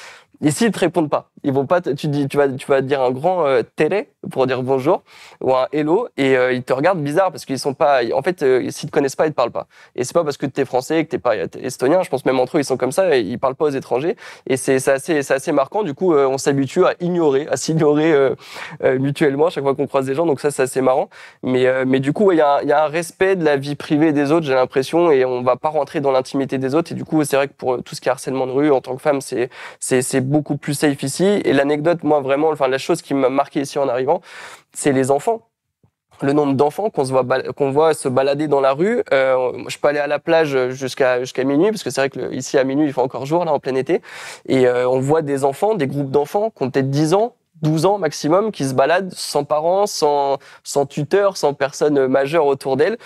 Et s'ils te répondent pas, ils vont pas. Te, tu dis, tu vas, tu vas dire un grand euh, télé pour dire bonjour ou un hello et euh, ils te regardent bizarre parce qu'ils sont pas. En fait, euh, s'ils te connaissent pas, ils te parlent pas. Et c'est pas parce que tu es français que t'es pas estonien. Je pense même entre eux, ils sont comme ça. Ils parlent pas aux étrangers. Et c'est assez, c'est assez marquant. Du coup, on s'habitue à ignorer, à s'ignorer mutuellement à chaque fois qu'on croise des gens. Donc ça, c'est assez marrant. Mais, mais du coup, il y, a un, y a un respect de la vie privée des autres. J'ai l'impression et on va pas rentrer dans l'intimité des autres. Et du coup, c'est vrai que pour tout ce qui est harcèlement de rue en tant que femme, c'est, c'est beaucoup plus safe ici. Et l'anecdote, moi vraiment, enfin la chose qui m'a marqué ici en arrivant, c'est les enfants le nombre d'enfants qu'on se voit qu'on voit se balader dans la rue. Euh, je peux aller à la plage jusqu'à jusqu'à minuit parce que c'est vrai que ici à minuit il fait encore jour là en plein été et euh, on voit des enfants, des groupes d'enfants qui ont peut-être 10 ans, 12 ans maximum qui se balade sans parents, sans, sans tuteur, sans personne majeure autour d'elle.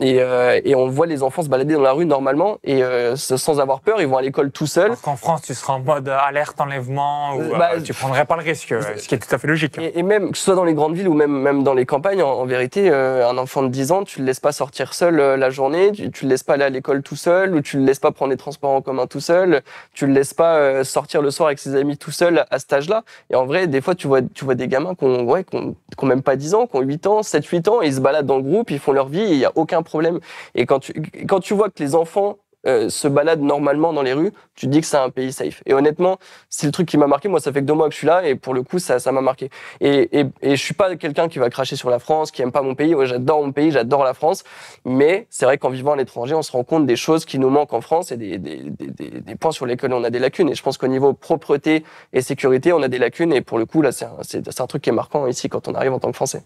Et, euh, et, on voit les enfants se balader dans la rue normalement et euh, sans avoir peur, ils vont à l'école tout seuls. En qu'en France, tu seras en mode alerte, enlèvement, ou, euh, bah, tu prendrais pas le risque, ce qui est tout à fait logique. Et, même, que ce soit dans les grandes villes ou même, même dans les campagnes, en, vérité, un enfant de 10 ans, tu le laisses pas sortir seul la journée, tu, tu, le laisses pas aller à l'école tout seul, ou tu le laisses pas prendre les transports en commun tout seul, tu le laisses pas sortir le soir avec ses amis tout seul à cet âge-là. Et en vrai, des fois, tu tu vois, tu vois des gamins qui n'ont même pas 10 ans, qui ont 8 ans, 7-8 ans, et ils se baladent dans le groupe, ils font leur vie, il n'y a aucun problème. Et quand tu, quand tu vois que les enfants euh, se balade normalement dans les rues, tu dis que c'est un pays safe. Et honnêtement, c'est le truc qui m'a marqué. Moi, ça fait que deux mois que je suis là et pour le coup, ça, ça m'a marqué. Et, et, et je suis pas quelqu'un qui va cracher sur la France, qui aime pas mon pays. j'adore mon pays, j'adore la France. Mais c'est vrai qu'en vivant à l'étranger, on se rend compte des choses qui nous manquent en France et des, des, des, points sur lesquels on a des lacunes. Et je pense qu'au niveau propreté et sécurité, on a des lacunes. Et pour le coup, là, c'est un, un truc qui est marquant ici quand on arrive en tant que Français.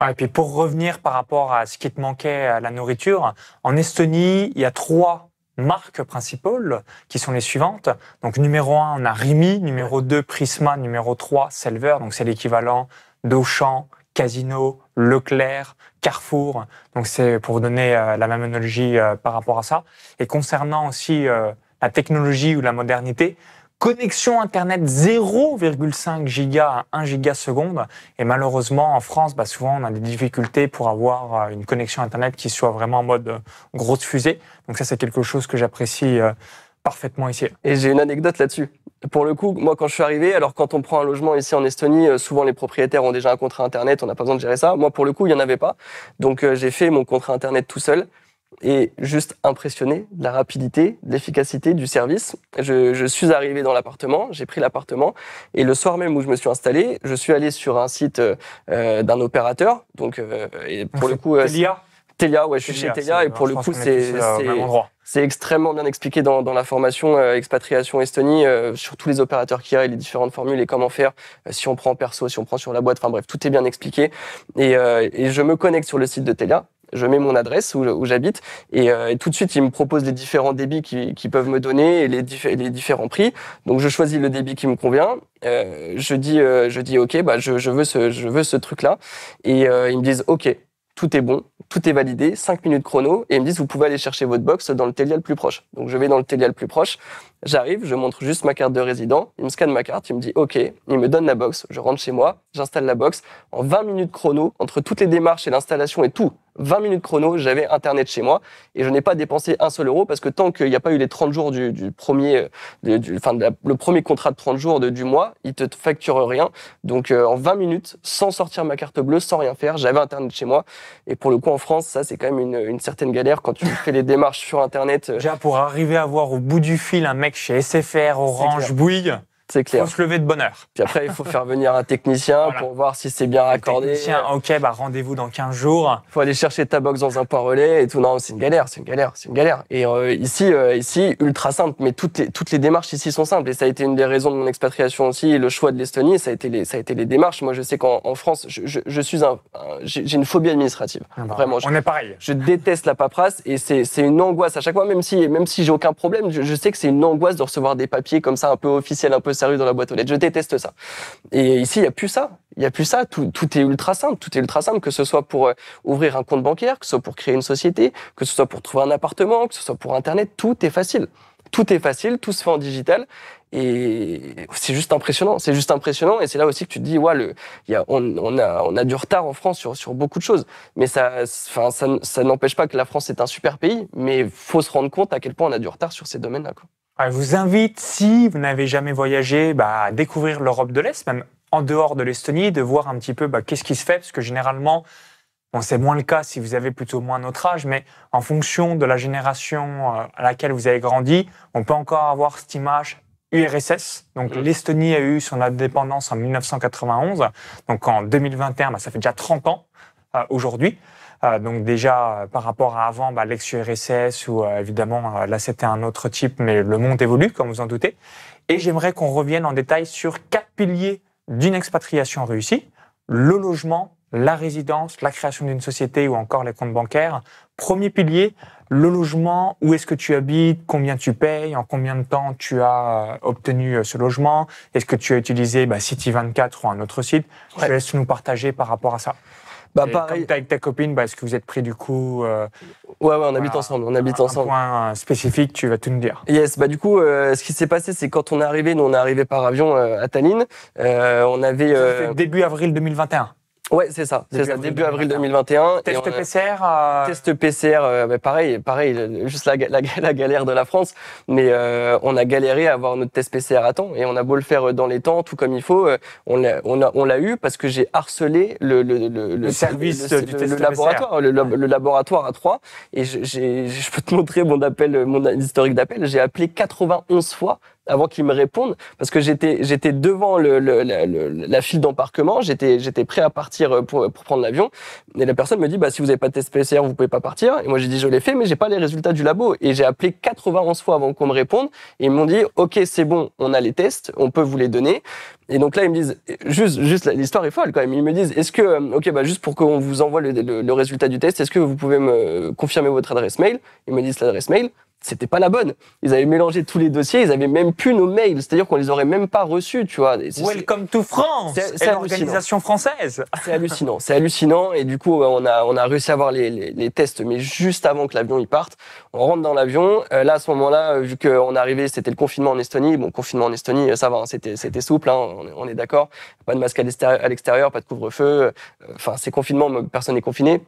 Ah, et puis pour revenir par rapport à ce qui te manquait à la nourriture, en Estonie, il y a trois marques principales qui sont les suivantes. Donc numéro 1, on a Rimi, numéro 2, Prisma, numéro 3, Selver, donc c'est l'équivalent d'Auchan, Casino, Leclerc, Carrefour. Donc c'est pour donner euh, la même analogie euh, par rapport à ça. Et concernant aussi euh, la technologie ou la modernité, Connexion Internet 0,5 giga à 1 giga seconde. Et malheureusement, en France, bah souvent, on a des difficultés pour avoir euh, une connexion Internet qui soit vraiment en mode euh, grosse fusée. Donc ça, c'est quelque chose que j'apprécie euh, parfaitement ici. Et j'ai une anecdote là-dessus. Pour le coup, moi, quand je suis arrivé, alors quand on prend un logement ici en Estonie, souvent les propriétaires ont déjà un contrat Internet, on n'a pas besoin de gérer ça. Moi, pour le coup, il n'y en avait pas. Donc j'ai fait mon contrat Internet tout seul et juste impressionné de la rapidité, de l'efficacité du service. Je, suis arrivé dans l'appartement, j'ai pris l'appartement et le soir même où je me suis installé, je suis allé sur un site euh, d'un opérateur. Donc, euh, pour le coup, euh, Telia. Telia, ouais, je suis chez Telia et pour le coup, c'est c'est extrêmement bien expliqué dans, la formation expatriation Estonie sur tous les opérateurs qu'il y a et les différentes formules et comment faire si on prend perso, si on prend sur la boîte. Enfin bref, tout est bien expliqué. Et, et je me connecte sur le site de Telia je mets mon adresse où, j'habite euh, et, tout de suite ils me proposent les différents débits qu'ils qui peuvent me donner et les, différents prix. Donc je choisis le débit qui me convient. Euh, je dis euh, je dis ok bah je, veux ce je veux ce truc là et ils me disent ok tout est bon, tout est validé, 5 minutes chrono, et ils me disent, vous pouvez aller chercher votre box dans le Telia le plus proche. Donc je vais dans le Telia le plus proche, J'arrive, je montre juste ma carte de résident, il me scanne ma carte, il me dit OK, il me donne la box, je rentre chez moi, j'installe la box. En 20 minutes chrono, entre toutes les démarches et l'installation et tout, 20 minutes chrono, j'avais Internet chez moi et je n'ai pas dépensé un seul euro parce que tant qu'il n'y a pas eu les 30 jours du, premier, le premier contrat de 30 jours de, du mois, il te facture rien. Donc euh, en 20 minutes, sans sortir ma carte bleue, sans rien faire, j'avais Internet chez moi. Et pour le coup, en France, ça, c'est quand même une, certaine galère quand tu fais les démarches sur Internet. Euh. Déjà, pour arriver à voir au bout du fil un mec chez SFR, Orange, Bouille. C'est clair. Faut se lever de bonheur. Puis après, il faut faire venir un technicien pour voir si c'est bien raccordé. Le technicien, ok, bah rendez-vous dans 15 jours. Faut aller chercher ta box dans un point relais et tout. Non, c'est une galère, c'est une galère, c'est une galère. Et euh, ici, euh, ici, ultra simple, mais toutes les, toutes les démarches ici sont simples. Et ça a été une des raisons de mon expatriation aussi. le choix de l'Estonie, ça a été les, ça a été les démarches. Moi, je sais qu'en France, je, suis un, j'ai une phobie administrative. Ah bah, Vraiment. Je, on est pareil. Je déteste la paperasse et c'est une angoisse à chaque fois, même si, même si j'ai aucun problème, je, je sais que c'est une angoisse de recevoir des papiers comme ça, un peu officiels, un peu dans la boîte aux lettres. Je déteste ça. Et ici, il n'y a plus ça. Il n'y a plus ça. Tout, est ultra simple. Tout est ultra simple, que ce soit pour euh, ouvrir un compte bancaire, que ce soit pour créer une société, que ce soit pour trouver un appartement, que ce soit pour Internet. Tout est facile. Tout est facile. Tout se fait en digital. Et c'est juste impressionnant. C'est juste impressionnant. Et c'est là aussi que tu te dis, ouais, on, a, on du retard en France sur, beaucoup de choses. Mais ça, n'empêche pas que la France est un super pays. Mais faut se rendre compte à quel point on a du retard sur ces domaines-là. Je vous invite, si vous n'avez jamais voyagé, bah, à découvrir l'Europe de l'Est, même en dehors de l'Estonie, de voir un petit peu bah, qu'est-ce qui se fait, parce que généralement, bon, c'est moins le cas si vous avez plutôt moins notre âge, mais en fonction de la génération euh, à laquelle vous avez grandi, on peut encore avoir cette image URSS. Donc mm. l'Estonie a eu son indépendance en 1991, donc en 2021, bah, ça fait déjà 30 ans euh, aujourd'hui. Euh, donc déjà, euh, par rapport à avant, bah, l'ex-URSS, ou euh, évidemment, là c'était un autre type, mais le monde évolue, comme vous en doutez. Et j'aimerais qu'on revienne en détail sur quatre piliers d'une expatriation réussie. Le logement, la résidence, la création d'une société ou encore les comptes bancaires. Premier pilier, le logement, où est-ce que tu habites, combien tu payes, en combien de temps tu as obtenu ce logement, est-ce que tu as utilisé bah, City24 ou un autre site. Ouais. Je laisse nous partager par rapport à ça. Bah, pareil. Comme avec ta copine, bah, est-ce que vous êtes pris du coup. Euh, ouais, ouais, on habite ensemble. On habite un point euh, spécifique, tu vas tout nous dire. Yes, bah du coup, euh, ce qui s'est passé, c'est quand on est arrivé, nous on est arrivé par avion à Tallinn. on avait. Début avril 2021. Ouais, c'est ça. C'est ça, début avril 2021. Test PCR euh, Test PCR, euh, pareil, pareil, juste la, galère de la France. Mais euh, on a galéré à avoir notre test PCR à temps. Et on a beau le faire euh, dans les temps, tout comme il faut. On l'a on on eu parce que j'ai harcelé le, le, le, service du laboratoire, le, laboratoire à 3. Et je peux te montrer mon appel, mon historique d'appel. J'ai appelé 91 fois avant qu'ils me répondent, parce que j'étais j'étais devant le, la, file d'embarquement, j'étais j'étais prêt à partir euh, pour, pour prendre l'avion, et la personne me dit bah si vous n'avez pas de test PCR, vous pouvez pas partir. Et moi j'ai dit je l'ai fait, mais j'ai pas les résultats du labo, et j'ai appelé 91 fois avant qu'on me réponde, et ils m'ont dit ok c'est bon, on a les tests, on peut vous les donner. Et donc là ils me disent juste juste l'histoire est folle quand même, ils me disent est-ce que euh, ok bah juste pour qu'on vous envoie le, le résultat du test, est-ce que vous pouvez me confirmer votre adresse mail Ils me disent l'adresse mail c'était pas la bonne. Ils avaient mélangé tous les dossiers, ils avaient même plus nos mails, c'est-à-dire qu'on les aurait même pas reçus, tu vois. Welcome to France, c'est l'organisation française. C'est hallucinant, c'est hallucinant, et du coup on a on a réussi à avoir les, les, tests, mais juste avant que l'avion y parte, on rentre dans l'avion. Euh, là à ce moment-là, euh, vu qu'on arrivait, c'était le confinement en Estonie. Bon, confinement en Estonie, euh, ça va, hein, c'était c'était souple, hein, on on est d'accord. Pas de masque à l'extérieur, pas de couvre-feu. Enfin, c'est confinement, personne n'est confiné.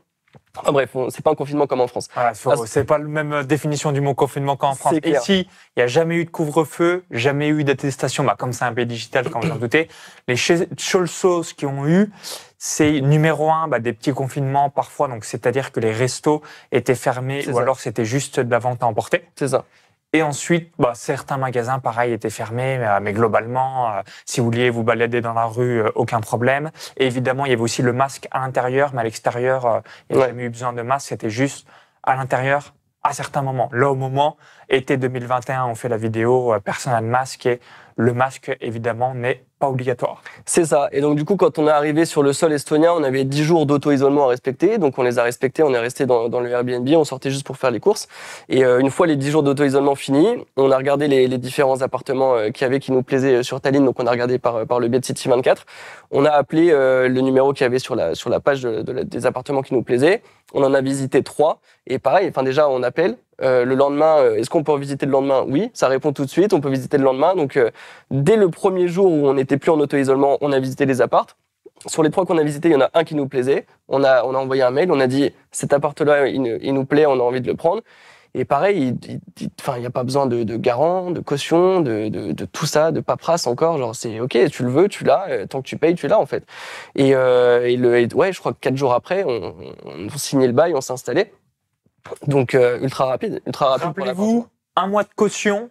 En ah, bref, c'est pas un confinement comme en France. Ah, ah, c'est pas la même euh, définition du mot confinement qu'en France. Ici, il n'y a jamais eu de couvre-feu, jamais eu d'attestation. Bah, comme c'est un pays digital, comme j'en doutez. les choses qui ont eu, c'est numéro un, bah, des petits confinements parfois. Donc, c'est-à-dire que les restos étaient fermés ou alors c'était juste de la vente à emporter. C'est ça. Et ensuite, bah, certains magasins, pareil, étaient fermés, mais euh, globalement, euh, si vous vouliez vous balader dans la rue, euh, aucun problème. évidemment, il y avait aussi le masque à l'intérieur, mais à l'extérieur, il n'y avait eu besoin de masque, c'était juste à l'intérieur, à certains moments. Là, au moment, été 2021, on fait la vidéo, personne n'a de masque, et le masque, évidemment, n'est obligatoire. C'est ça. Et donc, du coup, quand on est arrivé sur le sol estonien, on avait 10 jours d'auto-isolement à respecter. Donc, on les a respectés, on est resté dans, le Airbnb, on sortait juste pour faire les courses. Et euh, une fois les dix jours d'auto-isolement finis, on a regardé les, différents appartements euh, qui avaient qui nous plaisaient euh, sur Tallinn. Donc, on a regardé par, par le biais City 24. On a appelé le numéro qui avait sur la, sur la page des appartements qui nous plaisaient. On en a visité trois. Et pareil, enfin, déjà, on appelle, euh, le lendemain, euh, est-ce qu'on peut visiter le lendemain Oui, ça répond tout de suite, on peut visiter le lendemain. Donc euh, dès le premier jour où on n'était plus en auto-isolement, on a visité les appartes. Sur les trois qu'on a visités, il y en a un qui nous plaisait. On a, envoyé un mail, on a dit cet appart-là, il, nous plaît, on a envie de le prendre. Et pareil, il n'y a pas besoin de, garant, de caution, de, tout ça, de paperasse encore. Genre, c'est OK, tu le veux, tu l'as, tant que tu payes, tu l'as en fait. Et, le, ouais, je crois que quatre jours après, on, on signait le bail, on s'est installé. Donc euh, ultra rapide, ultra rapide. Rappelez-vous, un mois de caution,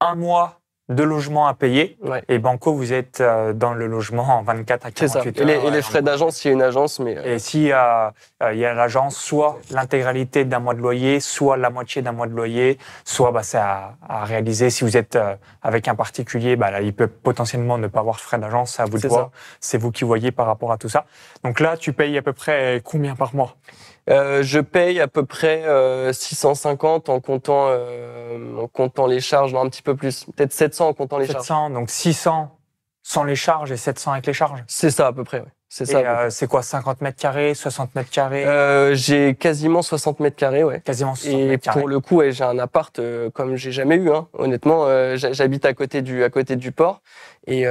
un mois de logement à payer. Et Banco, vous êtes euh, dans le logement en 24 à 48 heures. Et les, frais d'agence, s'il y a une agence. mais euh, Et si il y a l'agence, soit l'intégralité d'un mois de loyer, soit la moitié d'un mois de loyer, soit bah, c'est à, réaliser. Si vous êtes avec un particulier, bah, là, il peut potentiellement ne pas avoir frais d'agence, à vous de C'est vous qui voyez par rapport à tout ça. Donc là, tu payes à peu près combien par mois euh, je paye à peu près 650 euh, en comptant, euh, en comptant les charges, non, un petit peu plus, peut-être 700 en comptant les charges. 700, donc 600 sans les charges et 700 avec les charges. C'est ça à peu près. oui. C'est ça. c'est quoi, 50 mètres carrés, 60 mètres carrés J'ai quasiment 60 mètres carrés, ouais. Quasiment 60 mètres carrés. Et pour le coup, j'ai un appart comme j'ai jamais eu. Hein, honnêtement, j'habite à côté du à côté du port et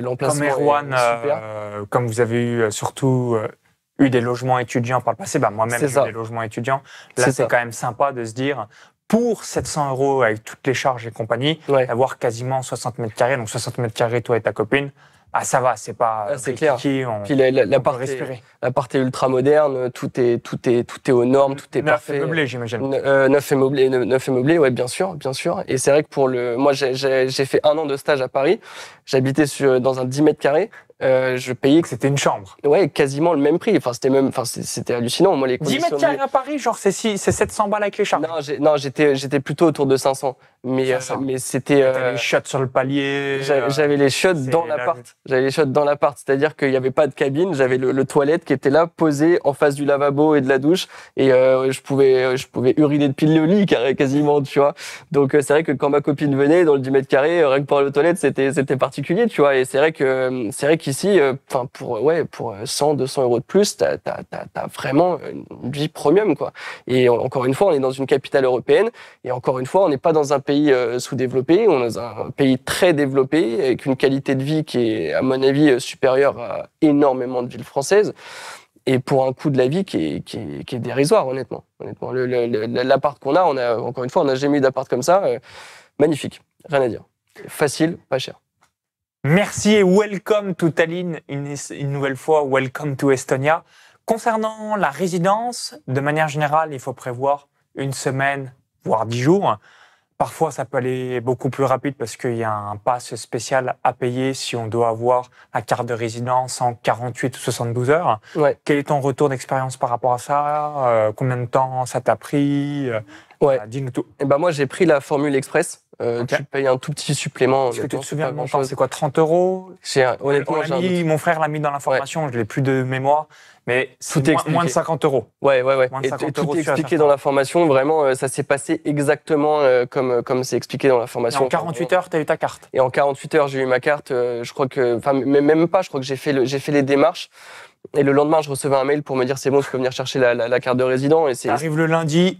l'emplacement comme est comme vous avez eu surtout eu des logements étudiants par le passé. Bah, Moi-même, j'ai eu des logements étudiants. Là, c'est quand même sympa de se dire, pour 700 euros avec toutes les charges et compagnie, avoir quasiment 60 mètres carrés. Donc 60 mètres carrés, toi et ta copine. Ah, ça va, c'est pas. Ah, c'est clair. Puis la, la, part est, la part est ultra moderne, tout est, tout est, tout est aux normes, tout est neuf parfait. meublé, j'imagine. euh, neuf et meublé, neuf meublé, ouais, bien sûr, bien sûr. Et c'est vrai que pour le, moi, j'ai fait un an de stage à Paris. J'habitais dans un 10 mètres carrés euh, je payais que c'était une chambre. Ouais, quasiment le même prix. Enfin, c'était même, enfin, c'était hallucinant. Moi, les 10 mètres carrés à Paris, genre, c'est c'est 700 balles avec les chambres Non, j'étais, j'étais plutôt autour de 500. Mais, euh, mais c'était. Euh, les sur le palier. Euh, j'avais les shots dans l'appart. J'avais les shots dans l'appart. C'est-à-dire qu'il n'y avait pas de cabine. J'avais le, le, toilette qui était là, posé en face du lavabo et de la douche. Et euh, je pouvais, je pouvais uriner depuis le lit quasiment, tu vois. Donc c'est vrai que quand ma copine venait dans le 10 mètres carrés, rien que pour le toilette, c'était, c'était particulier, tu vois. Et c'est vrai que, c'est vrai qu'ici, enfin, pour, ouais, pour 100, 200 euros de plus, t'as, as, vraiment une vie premium, quoi. Et encore une fois, on est dans une capitale européenne. Et encore une fois, on n'est pas dans un pays euh, sous-développé, on est un pays très développé, avec une qualité de vie qui est, à mon avis, euh, supérieure à énormément de villes françaises et pour un coût de la vie qui est, dérisoire, honnêtement. honnêtement L'appart qu'on a, on a, encore une fois, on n'a jamais eu d'appart comme ça. Euh, magnifique, rien à dire. Facile, pas cher. Merci et welcome to Tallinn, une, une, nouvelle fois, welcome to Estonia. Concernant la résidence, de manière générale, il faut prévoir une semaine, voire dix jours. Parfois, ça peut aller beaucoup plus rapide parce qu'il y a un pass spécial à payer si on doit avoir un quart de résidence en 48 ou 72 heures. Quel est ton retour d'expérience par rapport à ça euh, Combien de temps ça t'a pris euh, ouais. Dis-nous tout. Et eh ben moi, j'ai pris la formule express. Euh, tu payes un tout petit supplément. Est-ce que tu te souviens de C'est quoi, 30 euros un, Mon frère l'a mis dans l'information, je l'ai plus de mémoire, mais c'est moins, de 50 euros. Ouais, ouais, ouais. Et, tout est expliqué dans la formation. Vraiment, euh, ça s'est passé exactement euh, comme comme c'est expliqué dans la formation. Et en 48 heures, tu as eu ta carte. Et en 48 heures, j'ai eu ma carte. je crois que, enfin, même pas. Je crois que j'ai fait j'ai fait les démarches. Et le lendemain, je recevais un mail pour me dire c'est bon, je peux venir chercher la, la carte de résident. Et c'est. Arrive le lundi,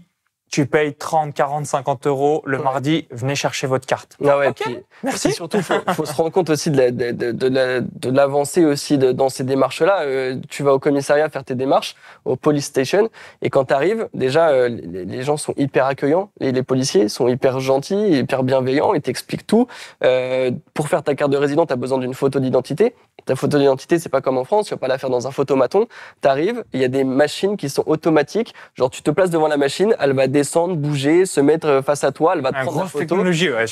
tu payes 30, 40, 50 euros le mardi, venez chercher votre carte. Ah Merci. surtout, faut, faut se rendre compte aussi de l'avancée de, de, de, aussi dans ces démarches-là. Euh, tu vas au commissariat faire tes démarches, au police station, et quand tu arrives, déjà, euh, les, gens sont hyper accueillants, les, policiers sont hyper gentils, hyper bienveillants, ils t'expliquent tout. Euh, pour faire ta carte de résident, tu as besoin d'une photo d'identité. Ta photo d'identité, c'est pas comme en France, tu vas pas la faire dans un photomaton. Tu arrives, il y a des machines qui sont automatiques, genre tu te places devant la machine, elle va descendre, bouger, se mettre face à toi, elle va te ah, prendre la photo. technologie, hein.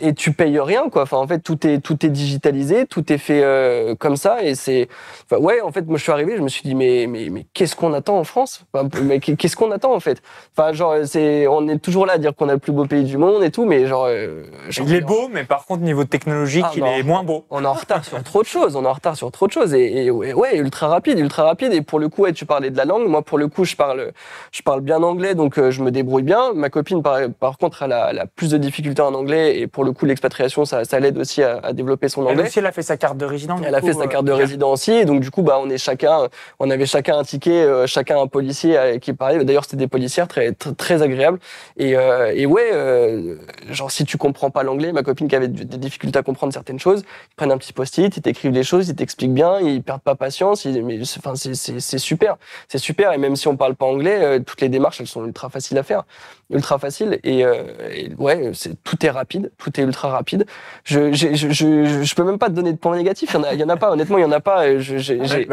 Et, tu payes rien, quoi. Enfin, en fait, tout est tout est digitalisé, tout est fait euh, comme ça, et c'est. ouais, en fait, moi, je suis arrivé, je me suis dit, mais mais mais qu'est-ce qu'on attend en France Mais qu'est-ce qu'on attend en fait Enfin, genre, c'est on est toujours là à dire qu'on a le plus beau pays du monde et tout, mais genre. Euh, il est beau, mais par contre, niveau technologique, ah, il est moins beau. On est en retard sur trop de choses. On est en retard sur trop de choses. Et, ouais, ultra rapide, ultra rapide. Et pour le coup, tu parlais de la langue. Moi, pour le coup, je parle, je parle bien anglais, donc euh, je me débrouille bien. Ma copine, par, contre, elle a, la plus de difficultés en anglais et pour le coup, l'expatriation, ça, l'aide aussi à, développer son anglais. Elle elle a fait sa carte de résident. Elle a fait sa carte de euh, résident aussi. Et donc, du coup, bah, on est chacun, on avait chacun un ticket, euh, chacun un policier qui parlait. D'ailleurs, c'était des policières très, très, agréables. Et, euh, ouais, genre, si tu comprends pas l'anglais, ma copine qui avait des difficultés à comprendre certaines choses, ils prennent un petit post-it, ils t'écrivent les choses, ils t'expliquent bien, ils perdent pas patience. mais, enfin, c'est super. C'est super. Et même si on parle pas anglais, toutes les démarches, elles sont ultra faciles à faire faire ultra facile. Euh, et, ouais, c'est, tout est rapide, tout est ultra rapide. Je, je, je, peux même pas te donner de points négatifs. Il y en a, il y en a pas. Honnêtement, il y en a pas. Bah,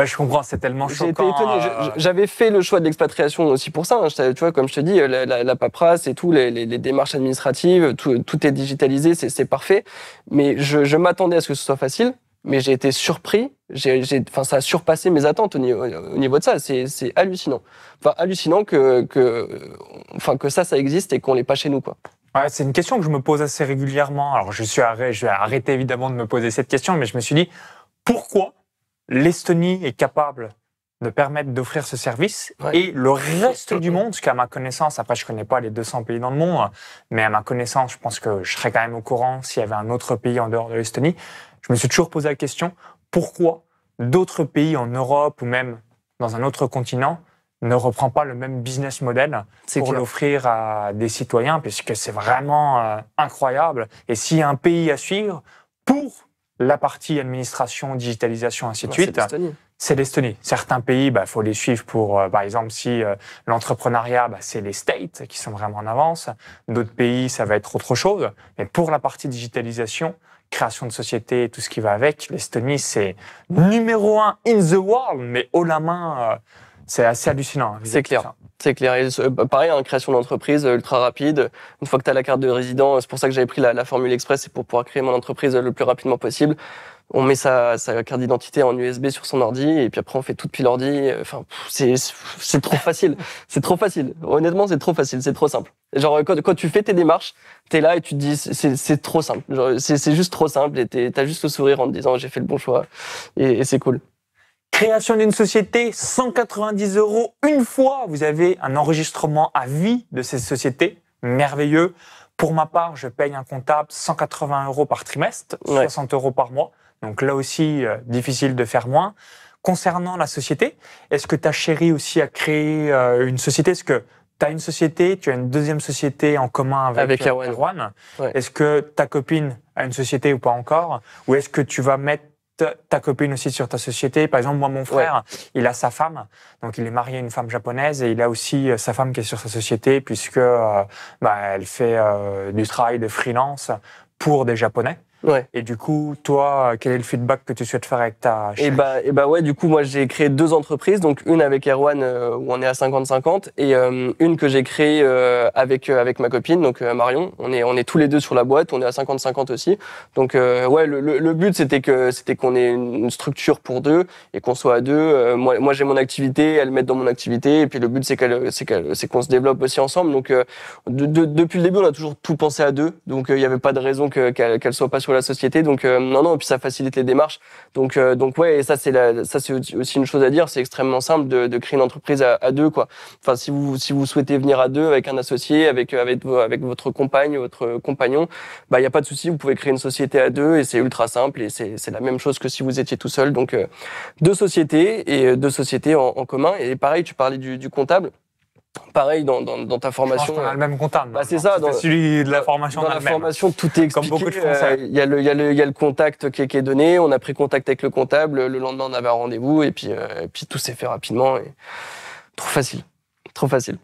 je, comprends, c'est tellement choquant. Euh. J'avais fait le choix de l'expatriation aussi pour ça. Hein, tu vois, comme je te dis, la, la, paperasse et tout, les, démarches administratives, tout, tout, est digitalisé, c'est, c'est parfait. Mais je, je m'attendais à ce que ce soit facile mais j'ai été surpris. J'ai, enfin, ça a surpassé mes attentes au niveau, au niveau de ça. C'est, hallucinant. Enfin, hallucinant que, que, enfin, que ça, ça existe et qu'on n'est pas chez nous, quoi. Ouais, c'est une question que je me pose assez régulièrement. Alors, je suis arrêté, je vais arrêter évidemment de me poser cette question, mais je me suis dit pourquoi l'Estonie est capable de permettre d'offrir ce service et le reste du monde, parce qu'à ma connaissance, après je connais pas les 200 pays dans le monde, mais à ma connaissance, je pense que je serais quand même au courant s'il y avait un autre pays en dehors de l'Estonie je me suis toujours posé la question pourquoi d'autres pays en Europe ou même dans un autre continent ne reprend pas le même business model pour l'offrir à des citoyens, puisque c'est vraiment euh, incroyable. Et s'il y a un pays à suivre pour la partie administration, digitalisation, ainsi de bah, suite, c'est l'Estonie. Certains pays, il bah, faut les suivre pour, euh, par exemple, si euh, l'entrepreneuriat, bah, c'est les States qui sont vraiment en avance. D'autres pays, ça va être autre chose. Mais pour la partie digitalisation, création de société, tout ce qui va avec. L'Estonie, c'est numéro un in the world, mais haut la main, euh, c'est assez hallucinant. Hein, c'est clair. C'est clair. Bah, pareil, hein, création d'entreprise euh, ultra rapide. Une fois que tu as la carte de résident, euh, c'est pour ça que j'avais pris la, la, formule express, c'est pour pouvoir créer mon entreprise le plus rapidement possible on met sa, carte d'identité en USB sur son ordi et puis après on fait tout depuis l'ordi. Enfin, c'est trop facile. C'est trop facile. Honnêtement, c'est trop facile. C'est trop simple. Genre quand, tu fais tes démarches, tu es là et tu te dis c'est trop simple. C'est juste trop simple et as juste le sourire en te disant j'ai fait le bon choix et, c'est cool. Création d'une société, 190 euros une fois. Vous avez un enregistrement à vie de cette société. Merveilleux. Pour ma part, je paye un comptable 180 euros par trimestre, 60 euros par mois. Donc là aussi, euh, difficile de faire moins. Concernant la société, est-ce que ta chérie aussi a créé euh, une société Est-ce que tu as une société, tu as une deuxième société en commun avec, avec euh, Erwan Est-ce que ta copine a une société ou pas encore Ou est-ce que tu vas mettre ta copine aussi sur ta société. Par exemple, moi, mon frère, il a sa femme, donc il est marié à une femme japonaise et il a aussi sa femme qui est sur sa société puisque bah, elle fait du travail de freelance pour des japonais. Ouais. Et du coup, toi, quel est le feedback que tu souhaites faire avec ta eh chaîne et bah, et eh bah ouais, du coup, moi, j'ai créé deux entreprises. Donc, une avec Erwan, euh, où on est à 50-50, et euh, une que j'ai créée euh, avec, avec ma copine, donc Marion. On est, on est tous les deux sur la boîte, on est à 50-50 aussi. Donc, ouais, le, le, but, c'était que c'était qu'on ait une structure pour deux et qu'on soit à deux. moi, moi j'ai mon activité, elle met dans mon activité, et puis le but, c'est qu'on se développe aussi ensemble. Donc, depuis le début, on a toujours tout pensé à deux. Donc, il n'y avait pas de raison qu'elle soit pas sur la société. Donc euh, non, non, et puis ça facilite les démarches. Donc, euh, donc ouais, et ça c'est ça c'est aussi une chose à dire. C'est extrêmement simple de, créer une entreprise à, deux, quoi. Enfin, si vous si vous souhaitez venir à deux avec un associé, avec avec avec votre compagne, votre compagnon, bah il y a pas de souci. Vous pouvez créer une société à deux et c'est ultra simple et c'est c'est la même chose que si vous étiez tout seul. Donc euh, deux sociétés et deux sociétés en, commun. Et pareil, tu parlais du comptable. Pareil dans, dans, ta formation. on a le même comptable. Bah, c'est ça. Dans, celui de la formation. Dans la formation, tout est expliqué. Comme beaucoup de euh, Français. Il y, a le, y, a le, y a le contact qui est, donné. On a pris contact avec le comptable. Le lendemain, on avait un rendez-vous et puis euh, puis tout s'est fait rapidement. Et... Trop facile. Trop facile.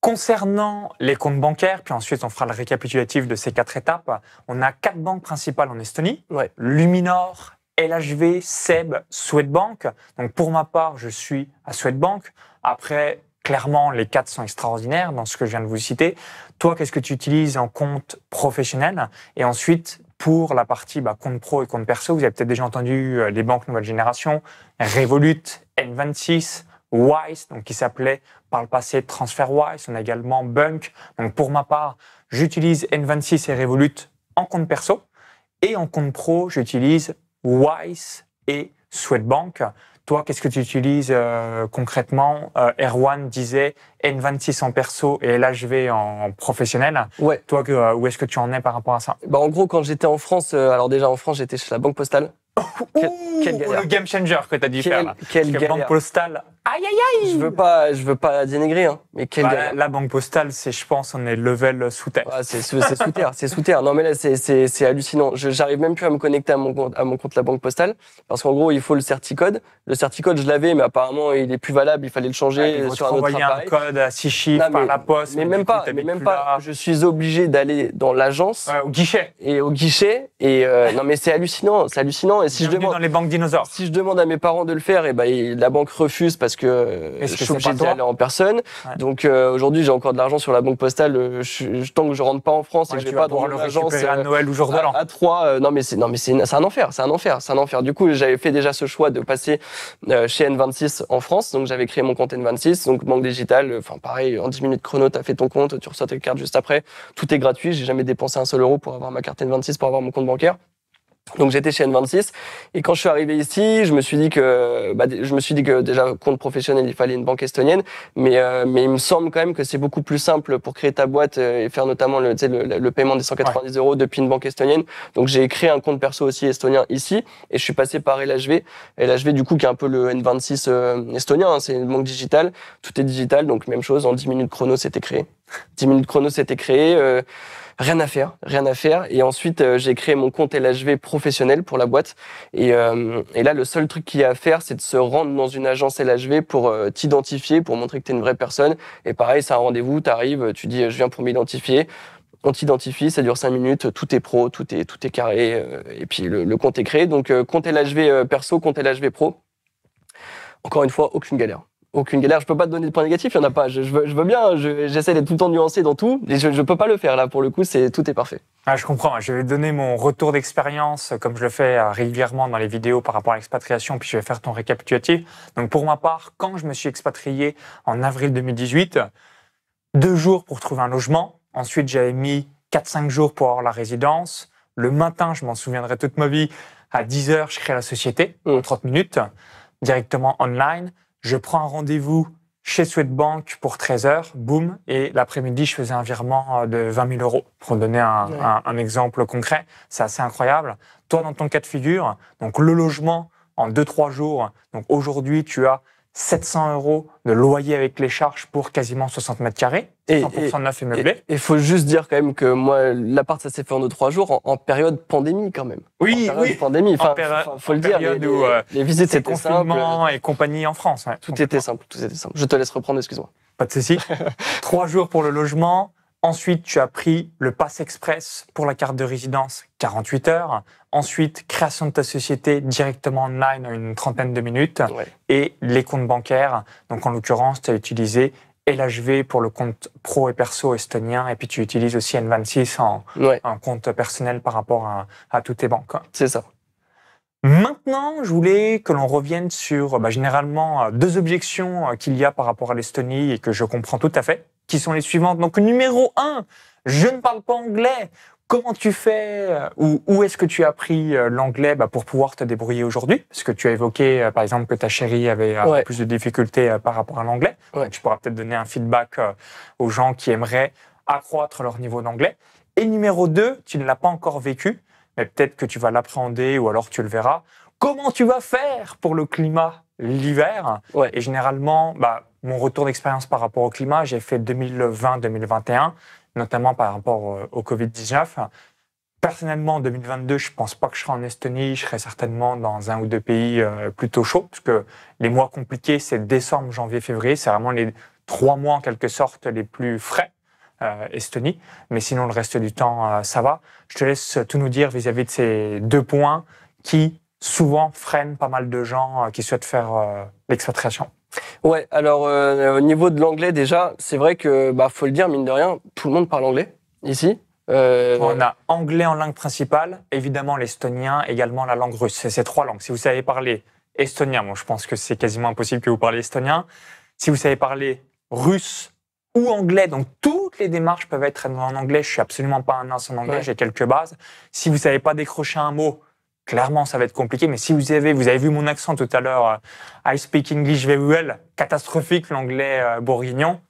Concernant les comptes bancaires, puis ensuite on fera le récapitulatif de ces quatre étapes, on a quatre banques principales en Estonie, Luminor, LHV, Seb, Swedbank. Donc pour ma part, je suis à Swedbank. Après, Clairement, les quatre sont extraordinaires dans ce que je viens de vous citer. Toi, qu'est-ce que tu utilises en compte professionnel Et ensuite, pour la partie bah, compte pro et compte perso, vous avez peut-être déjà entendu euh, les banques nouvelle génération, Revolut, N26, Wise, donc qui s'appelait par le passé TransferWise. On a également Bunk. Donc pour ma part, j'utilise N26 et Revolut en compte perso. Et en compte pro, j'utilise Wise et Sweatbank. Toi, qu'est-ce que tu utilises euh, concrètement euh, Erwan disait N26 en perso et LHV en professionnel. Ouais. Toi, que, euh, où est-ce que tu en es par rapport à ça bah, En gros, quand j'étais en France, euh, alors déjà en France, j'étais chez la Banque Postale. quel, le game changer que tu as dû faire. Là. Quelle Banque Postale Aïe, aïe, aïe Je veux pas, je veux pas dénigrer, hein. Mais quelle bah, la banque postale, c'est, je pense, on est level sous terre. c'est, sous terre, c'est sous terre. Non, mais là, c'est, hallucinant. Je j'arrive même plus à me connecter à mon compte, à mon compte la banque postale. Parce qu'en gros, il faut le certicode. Le certicode, je l'avais, mais apparemment, il est plus valable. Il fallait le changer ah, sur un autre appareil. un code à six chiffres par la poste. Mais, même pas, mais même pas. Je suis obligé d'aller dans l'agence. au guichet. Et au guichet. Et, euh, non, mais c'est hallucinant, c'est hallucinant. Et si je demande. dans les banques dinosaures. Si je demande à mes parents de le faire, et eh ben, la banque refuse parce est-ce euh, que je suis obligé d'aller en personne. Donc euh, aujourd'hui, j'ai encore de l'argent sur la banque postale. Euh, je, tant que je rentre pas en France et que je vais pas l'argent, c'est à Noël ou jour de À, trois. non mais c'est non mais c'est un enfer, c'est un enfer, c'est un enfer. Du coup, j'avais fait déjà ce choix de passer chez N26 en France. Donc j'avais créé mon compte N26, donc banque digitale. Enfin pareil, en 10 minutes chrono, tu as fait ton compte, tu reçois ta carte juste après. Tout est gratuit. J'ai jamais dépensé un seul euro pour avoir ma carte N26 pour avoir mon compte bancaire. Donc j'étais chez N26 et quand je suis arrivé ici, je me suis dit que bah, je me suis dit que déjà compte professionnel, il fallait une banque estonienne, mais euh, mais il me semble quand même que c'est beaucoup plus simple pour créer ta boîte euh, et faire notamment le le, paiement des 190 euros depuis une banque estonienne. Donc j'ai créé un compte perso aussi estonien ici et je suis passé par LHV, LHV du coup qui est un peu le N26 euh, estonien, hein. c'est une banque digitale, tout est digital donc même chose en 10 minutes chrono c'était créé. 10 minutes chrono c'était créé rien à faire, rien à faire. Et ensuite, euh, j'ai créé mon compte LHV professionnel pour la boîte. Euh, et, là, le seul truc qu'il y a à faire, c'est de se rendre dans une agence LHV pour euh, t'identifier, pour montrer que tu es une vraie personne. Et pareil, c'est un rendez-vous, tu arrives, tu dis je viens pour m'identifier. On t'identifie, ça dure 5 minutes, tout est pro, tout est, tout est carré, et puis le, le, compte est créé. Donc, compte LHV perso, compte LHV pro. Encore une fois, aucune galère aucune galère. Je peux pas te donner de points négatifs, il n'y en a pas. Je, veux, bien, j'essaie d'être tout le temps nuancé dans tout, mais je ne peux pas le faire là pour le coup, c'est tout est parfait. Ah, je comprends. Je vais donner mon retour d'expérience, comme je le fais euh, régulièrement dans les vidéos par rapport à l'expatriation, puis je vais faire ton récapitulatif. Donc pour ma part, quand je me suis expatrié en avril 2018, deux jours pour trouver un logement. Ensuite, j'avais mis 4-5 jours pour avoir la résidence. Le matin, je m'en souviendrai toute ma vie, à 10 heures, je crée la société, mm. en 30 minutes, directement online je prends un rendez-vous chez Swedbank pour 13 heures, boum, et l'après-midi, je faisais un virement euh, de 20 000 euros, pour donner un, exemple concret. C'est assez incroyable. Toi, dans ton cas de figure, donc le logement en 2-3 jours, donc aujourd'hui, tu as 700 euros de loyer avec les charges pour quasiment 60 mètres carrés, 100% neuf et meublé. Il faut juste dire quand même que moi, l'appart, ça s'est fait en deux, trois jours, en, période pandémie quand même. Oui, pandémie, enfin, faut le dire. Euh, les, visites, étaient confinement et compagnie en France. tout était simple, tout était simple. Je te laisse reprendre, excuse-moi. Pas de souci. trois jours pour le logement, Ensuite, tu as pris le Pass Express pour la carte de résidence, 48 heures. Ensuite, création de ta société directement online en une trentaine de minutes. Et les comptes bancaires. Donc, en l'occurrence, tu as utilisé LHV pour le compte pro et perso estonien, et puis tu utilises aussi N26 en, compte personnel par rapport à, toutes tes banques. C'est ça. Maintenant, je voulais que l'on revienne sur bah, généralement euh, deux objections euh, qu'il y a par rapport à l'Estonie et que je comprends tout à fait qui sont les suivantes. Donc numéro un, je ne parle pas anglais. Comment tu fais euh, ou où est-ce que tu as appris euh, l'anglais bah, pour pouvoir te débrouiller aujourd'hui Parce que tu as évoqué, euh, par exemple, que ta chérie avait plus de difficultés par rapport à l'anglais. Tu pourras peut-être donner un feedback aux gens qui aimeraient accroître leur niveau d'anglais. Et numéro deux, tu ne l'as pas encore vécu, mais peut-être que tu vas l'apprendre ou alors tu le verras. Comment tu vas faire pour le climat l'hiver. Ouais. Et généralement, bah, mon retour d'expérience par rapport au climat, j'ai fait 2020-2021, notamment par rapport euh, au Covid-19. Personnellement, en 2022, je pense pas que je serai en Estonie. Je serai certainement dans un ou deux pays euh, plutôt chauds, parce que les mois compliqués, c'est décembre, janvier, février. C'est vraiment les trois mois, en quelque sorte, les plus frais. Euh, Estonie, mais sinon le reste du temps, ça va. Je te laisse tout nous dire vis à -vis de ces deux points qui souvent freine pas mal de gens euh, qui souhaitent faire euh, l'expatriation. Ouais, alors euh, au niveau de l'anglais déjà, c'est vrai que bah, faut le dire mine de rien, tout le monde parle anglais ici. on a anglais en langue principale, évidemment l'estonien, également la langue russe. C'est ces trois langues. Si vous savez parler estonien, bon, je pense que c'est quasiment impossible que vous parlez estonien. Si vous savez parler russe ou anglais, donc toutes les démarches peuvent être en anglais. Je suis absolument pas un as en anglais, j'ai quelques bases. Si vous savez pas décrocher un mot, clairement, ça va être compliqué. Mais si vous avez, vous avez vu mon accent tout à l'heure, euh, I speak English very well, catastrophique l'anglais euh, bourguignon,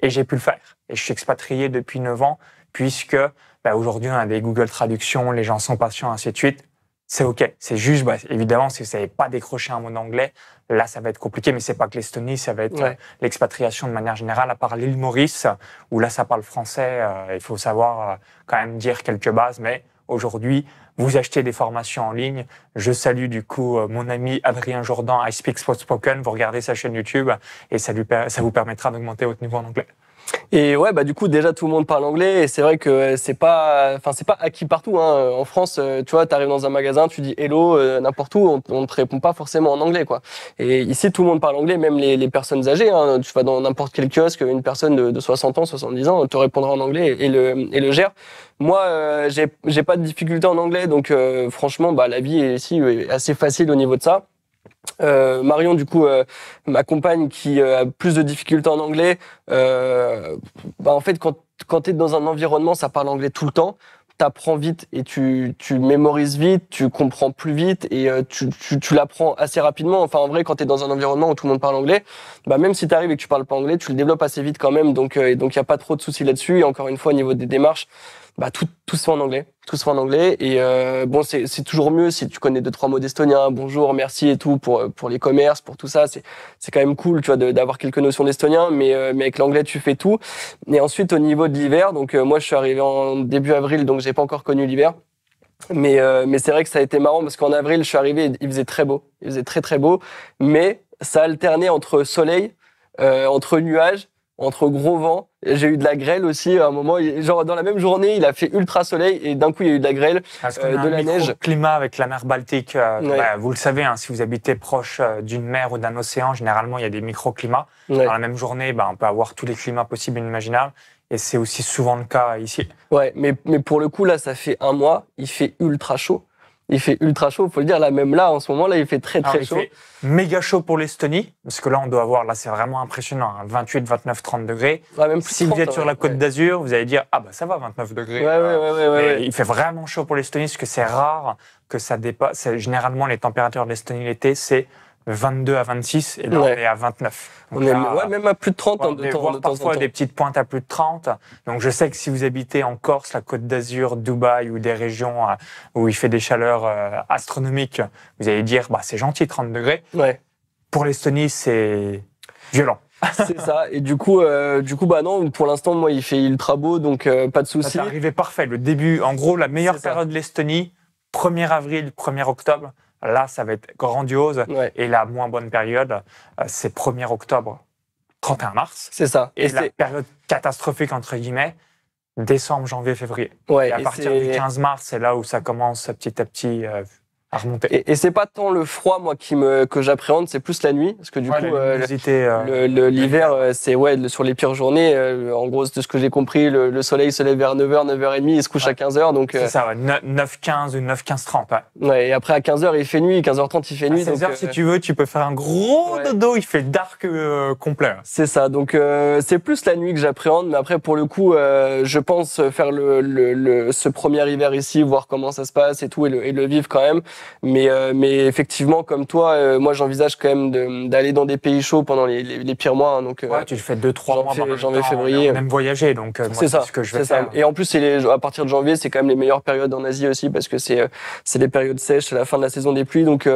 et j'ai pu le faire. Et je suis expatrié depuis 9 ans, puisque bah, aujourd'hui, on a des Google Traductions, les gens sont patients, ainsi de suite. C'est OK. C'est juste, bah, évidemment, si vous n'avez pas décroché un mot d'anglais, là, ça va être compliqué. Mais c'est pas que l'Estonie, ça va être euh, l'expatriation de manière générale, à part l'île Maurice, où là, ça parle français. il faut savoir quand même dire quelques bases, mais aujourd'hui, vous achetez des formations en ligne. Je salue du coup euh, mon ami Adrien Jourdan, I Speak Spoken. Vous regardez sa chaîne YouTube et ça, ça vous permettra d'augmenter votre niveau en anglais. Et ouais, bah du coup déjà tout le monde parle anglais et c'est vrai que euh, c'est pas, enfin c'est pas acquis partout. Hein. Euh, en France, euh, tu vois, t'arrives dans un magasin, tu dis hello n'importe où, on, te répond pas forcément en anglais quoi. Et ici tout le monde parle anglais, même les, personnes âgées. Hein. Tu vas dans n'importe quel kiosque, une personne de, 60 ans, 70 ans te répondra en anglais et le et gère. Moi, j'ai pas de difficulté en anglais, donc franchement, bah la vie ici est assez facile au niveau de ça. Euh, Marion, du coup, euh, ma compagne qui euh, a plus de difficultés en anglais, bah, en fait, quand, quand tu es dans un environnement, ça parle anglais tout le temps, tu apprends vite et tu, tu mémorises vite, tu comprends plus vite et tu, tu, tu l'apprends assez rapidement. Enfin, en vrai, quand tu es dans un environnement où tout le monde parle anglais, bah, même si tu arrives et que tu parles pas anglais, tu le développes assez vite quand même. Donc, il donc n'y a pas trop de soucis là-dessus. Et encore une fois, au niveau des démarches, bah, tout, tout se fait en anglais. Tout se fait en anglais. Et euh, bon, c'est toujours mieux si tu connais deux, trois mots d'estonien, bonjour, merci et tout, pour, euh, pour les commerces, pour tout ça. C'est quand même cool, tu vois, d'avoir quelques notions d'estonien, mais, euh, mais avec l'anglais, tu fais tout. Et ensuite, au niveau de l'hiver, donc moi, je suis arrivé en début avril, donc j'ai pas encore connu l'hiver. Mais, mais c'est vrai que ça a été marrant parce qu'en avril, je suis arrivé, il faisait très beau. Il faisait très, très beau. Mais ça alternait entre soleil, entre nuages entre gros vents. J'ai eu de la grêle aussi à un moment. Genre dans la même journée, il a fait ultra soleil et d'un coup il y a eu de la grêle, euh, de la neige. Climat avec la mer Baltique. Euh, bah, vous le savez, hein, si vous habitez proche euh, d'une mer ou d'un océan, généralement il y a des microclimats. Dans la même journée, bah, on peut avoir tous les climats possibles et imaginables. Et c'est aussi souvent le cas ici. Ouais, mais, mais pour le coup là, ça fait un mois, il fait ultra chaud. Il fait ultra chaud, faut le dire. Là, même là, en ce moment, là, il fait très très chaud. Il fait méga chaud pour l'Estonie, parce que là, on doit avoir, là, c'est vraiment impressionnant, 28, 29, 30 degrés. même si vous êtes sur hein, la Côte d'Azur, vous allez dire, ah bah ça va, 29 degrés. il fait vraiment chaud pour l'Estonie, parce que c'est rare que ça dépasse. Généralement, les températures de l'Estonie l'été, c'est 22 à 26 et là on est à 29. on est ouais, même à plus de 30 on hein, de temps, voir parfois des petites pointes à plus de 30. Donc je sais que si vous habitez en Corse, la Côte d'Azur, Dubaï ou des régions euh, où il fait des chaleurs euh, astronomiques, vous allez dire bah c'est gentil 30 degrés. Pour l'Estonie, c'est violent. c'est ça. Et du coup, euh, du coup, bah non, pour l'instant, moi, il fait ultra beau, donc pas de souci. C'est arrivé parfait. Le début, en gros, la meilleure période de l'Estonie, 1er avril, 1er octobre là, ça va être grandiose. Et la moins bonne période, euh, c'est 1er octobre, 31 mars. C'est ça. Et, la période catastrophique, entre guillemets, décembre, janvier, février. et à partir du 15 mars, c'est là où ça commence petit à petit. Euh, et, et c'est pas tant le froid, moi, qui me, que j'appréhende, c'est plus la nuit. Parce que du coup, euh, euh l'hiver, euh, c'est ouais, sur les pires journées. Euh, en gros, de ce que j'ai compris, le, soleil se lève vers 9h, 9h30, il se couche à 15h. Donc, c'est ça, 9h15 ou 9h15-30. Ouais. et après, à 15h, il fait nuit. 15h30, il fait nuit. À 16h, si tu veux, tu peux faire un gros dodo. Il fait dark complet. C'est ça. Donc, c'est plus la nuit que j'appréhende. Mais après, pour le coup, je pense faire le, le, le, ce premier hiver ici, voir comment ça se passe et tout, et le, et le vivre quand même. Mais, euh, mais effectivement, comme toi, euh, moi j'envisage quand même d'aller dans des pays chauds pendant les, les, pires mois. Hein, donc, ouais, tu fais deux, trois mois par janvier, février. même voyager, donc euh, c'est ça. Ce que je vais Et en plus, les, à partir de janvier, c'est quand même les meilleures périodes en Asie aussi parce que c'est c'est les périodes sèches, c'est la fin de la saison des pluies. Donc,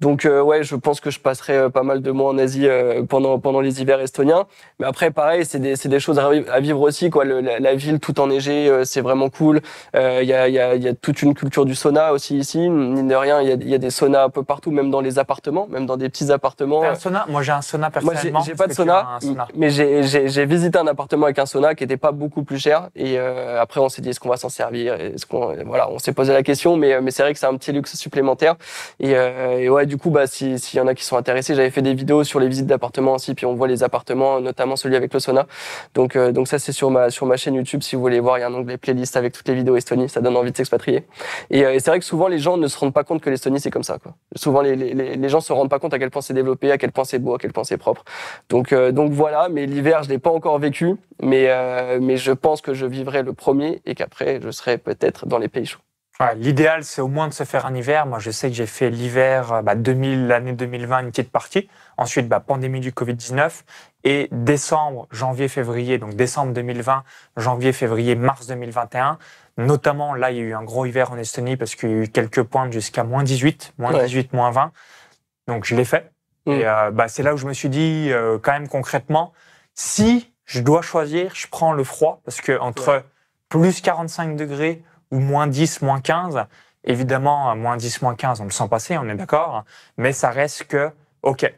donc ouais, je pense que je passerai pas mal de mois en Asie pendant, pendant les hivers estoniens. Mais après, pareil, c'est des, des choses à vivre aussi. Quoi. la, ville tout enneigée, c'est vraiment cool. Il y, a, y, a, y a toute une culture du sauna aussi ici rien, il y, a, des saunas un peu partout, même dans les appartements, même dans des petits appartements. un Moi, j'ai un sauna personnellement. Moi, j'ai pas de sauna, mais j'ai visité un appartement avec un sauna qui était pas beaucoup plus cher. Et euh, après, on s'est dit, est-ce qu'on va s'en servir Est-ce qu'on voilà, on s'est posé la question, mais euh, c'est vrai que c'est un petit luxe supplémentaire. Euh, et, ouais, du coup, bah si s'il y en a qui sont intéressés, j'avais fait des vidéos sur les visites d'appartements aussi, puis on voit les appartements, notamment celui avec le sauna. Donc donc ça, c'est sur ma sur ma chaîne YouTube. Si vous voulez voir, il y a un onglet playlist avec toutes les vidéos Estonie. Ça donne envie de s'expatrier. Et, c'est vrai que souvent les gens ne se rendent pas que l'Estonie, c'est comme ça. Quoi. Souvent, les, les, les gens se rendent pas compte à quel point c'est développé, à quel point c'est beau, à quel point c'est propre. Donc, euh, donc voilà, mais l'hiver, je l'ai pas encore vécu, mais, euh, mais je pense que je vivrai le premier et qu'après, je serai peut-être dans les pays chauds. L'idéal, c'est au moins de se faire un hiver. Moi, je sais que j'ai fait l'hiver 2000, euh, bah, l'année 2020, une petite partie. Ensuite, bah, pandémie du Covid-19. Et décembre, janvier, février, donc décembre 2020, janvier, février, mars 2021, Notamment, là, il y a eu un gros hiver en Estonie parce qu'il y a eu quelques points jusqu'à moins 18, moins 18, moins 20. Donc, je l'ai fait. Mm. Et euh, bah, c'est là où je me suis dit, euh, quand même concrètement, si je dois choisir, je prends le froid parce que entre plus 45 degrés ou moins 10, moins 15, évidemment, moins 10, moins 15, on le sent passer, on est d'accord. Mais ça reste que, OK,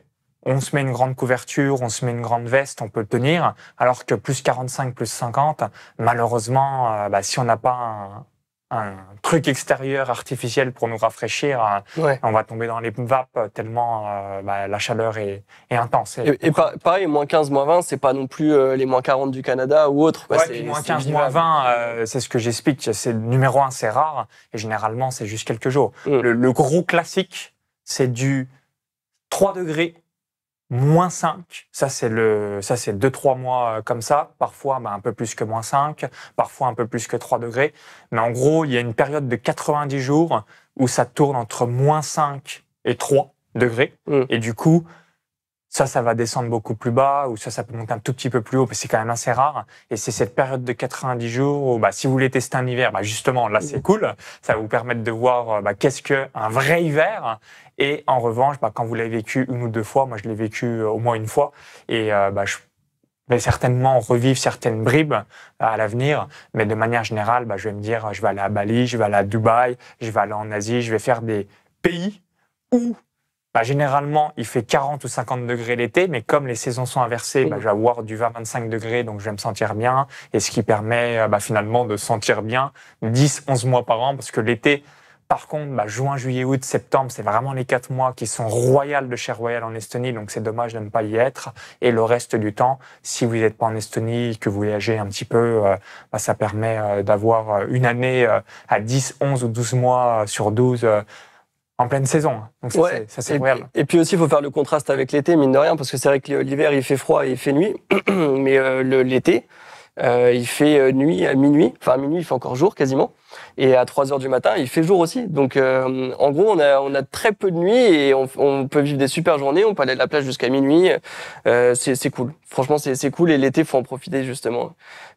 on se met une grande couverture, on se met une grande veste, on peut tenir, alors que plus 45, plus 50, malheureusement, euh, bah, si on n'a pas un, truc extérieur artificiel pour nous rafraîchir, euh, on va tomber dans les vapes euh, tellement bah, la chaleur est, intense. Et, pareil, moins 15, moins 20, c'est pas non plus les moins 40 du Canada ou autre. Bah, moins 15, moins 20, c'est ce que j'explique. C'est numéro un, c'est rare, et généralement, c'est juste quelques jours. Mm. Le, le gros classique, c'est du 3 degrés moins 5. Ça, c'est le, ça, c'est 2-3 mois euh, comme ça. Bah, Parfois, un peu plus que moins 5. Parfois, un peu plus que 3 degrés. Mais en gros, il y a une période de 90 jours où ça tourne entre moins 5 et 3 degrés. Mm. Et du coup, ça, ça va descendre beaucoup plus bas, ou ça, ça peut monter un tout petit peu plus haut, parce que c'est quand même assez rare. Et c'est cette période de 90 jours où, bah, si vous voulez tester un hiver, bah, justement, là, c'est mhm. cool. Ça va vous permettre de voir euh, bah, qu'est-ce qu'un vrai hiver. Et en revanche, bah, quand vous l'avez vécu une ou deux fois, moi, je l'ai vécu euh, au moins une fois, et euh, bah, je vais certainement revivre certaines bribes à l'avenir, mais de manière générale, bah, je vais me dire, je vais aller à Bali, je vais aller à Dubaï, je vais aller en Asie, je vais faire des pays où bah, généralement, il fait 40 ou 50 degrés l'été, mais comme les saisons sont inversées, bah, mmh. je vais avoir du 20-25 degrés, donc je vais me sentir bien, et ce qui permet euh, bah, finalement de sentir bien 10-11 mois par an, parce que l'été, par contre, bah, juin, juillet, août, septembre, c'est vraiment les quatre mois qui sont royales de chair royale en Estonie, donc c'est dommage de ne pas y être. Et le reste du temps, si vous n'êtes pas en Estonie, que vous voyagez un petit peu, euh, bah, ça permet euh, d'avoir une année à 10, 11 ou 12 mois sur 12 en pleine saison. Hein. Donc ça, c'est royal. Et puis aussi, il faut faire le contraste avec l'été, mine de rien, parce que c'est vrai que l'hiver, il fait froid et il fait nuit, mais euh, l'été, euh, il fait euh, nuit à minuit, enfin à minuit, il fait encore jour quasiment, et à 3 heures du matin, il fait jour aussi. Donc en gros, on a, on a très peu de nuit et on, peut vivre des super journées, on peut aller à la plage jusqu'à minuit, c'est cool. Franchement, c'est cool et l'été, faut en profiter justement,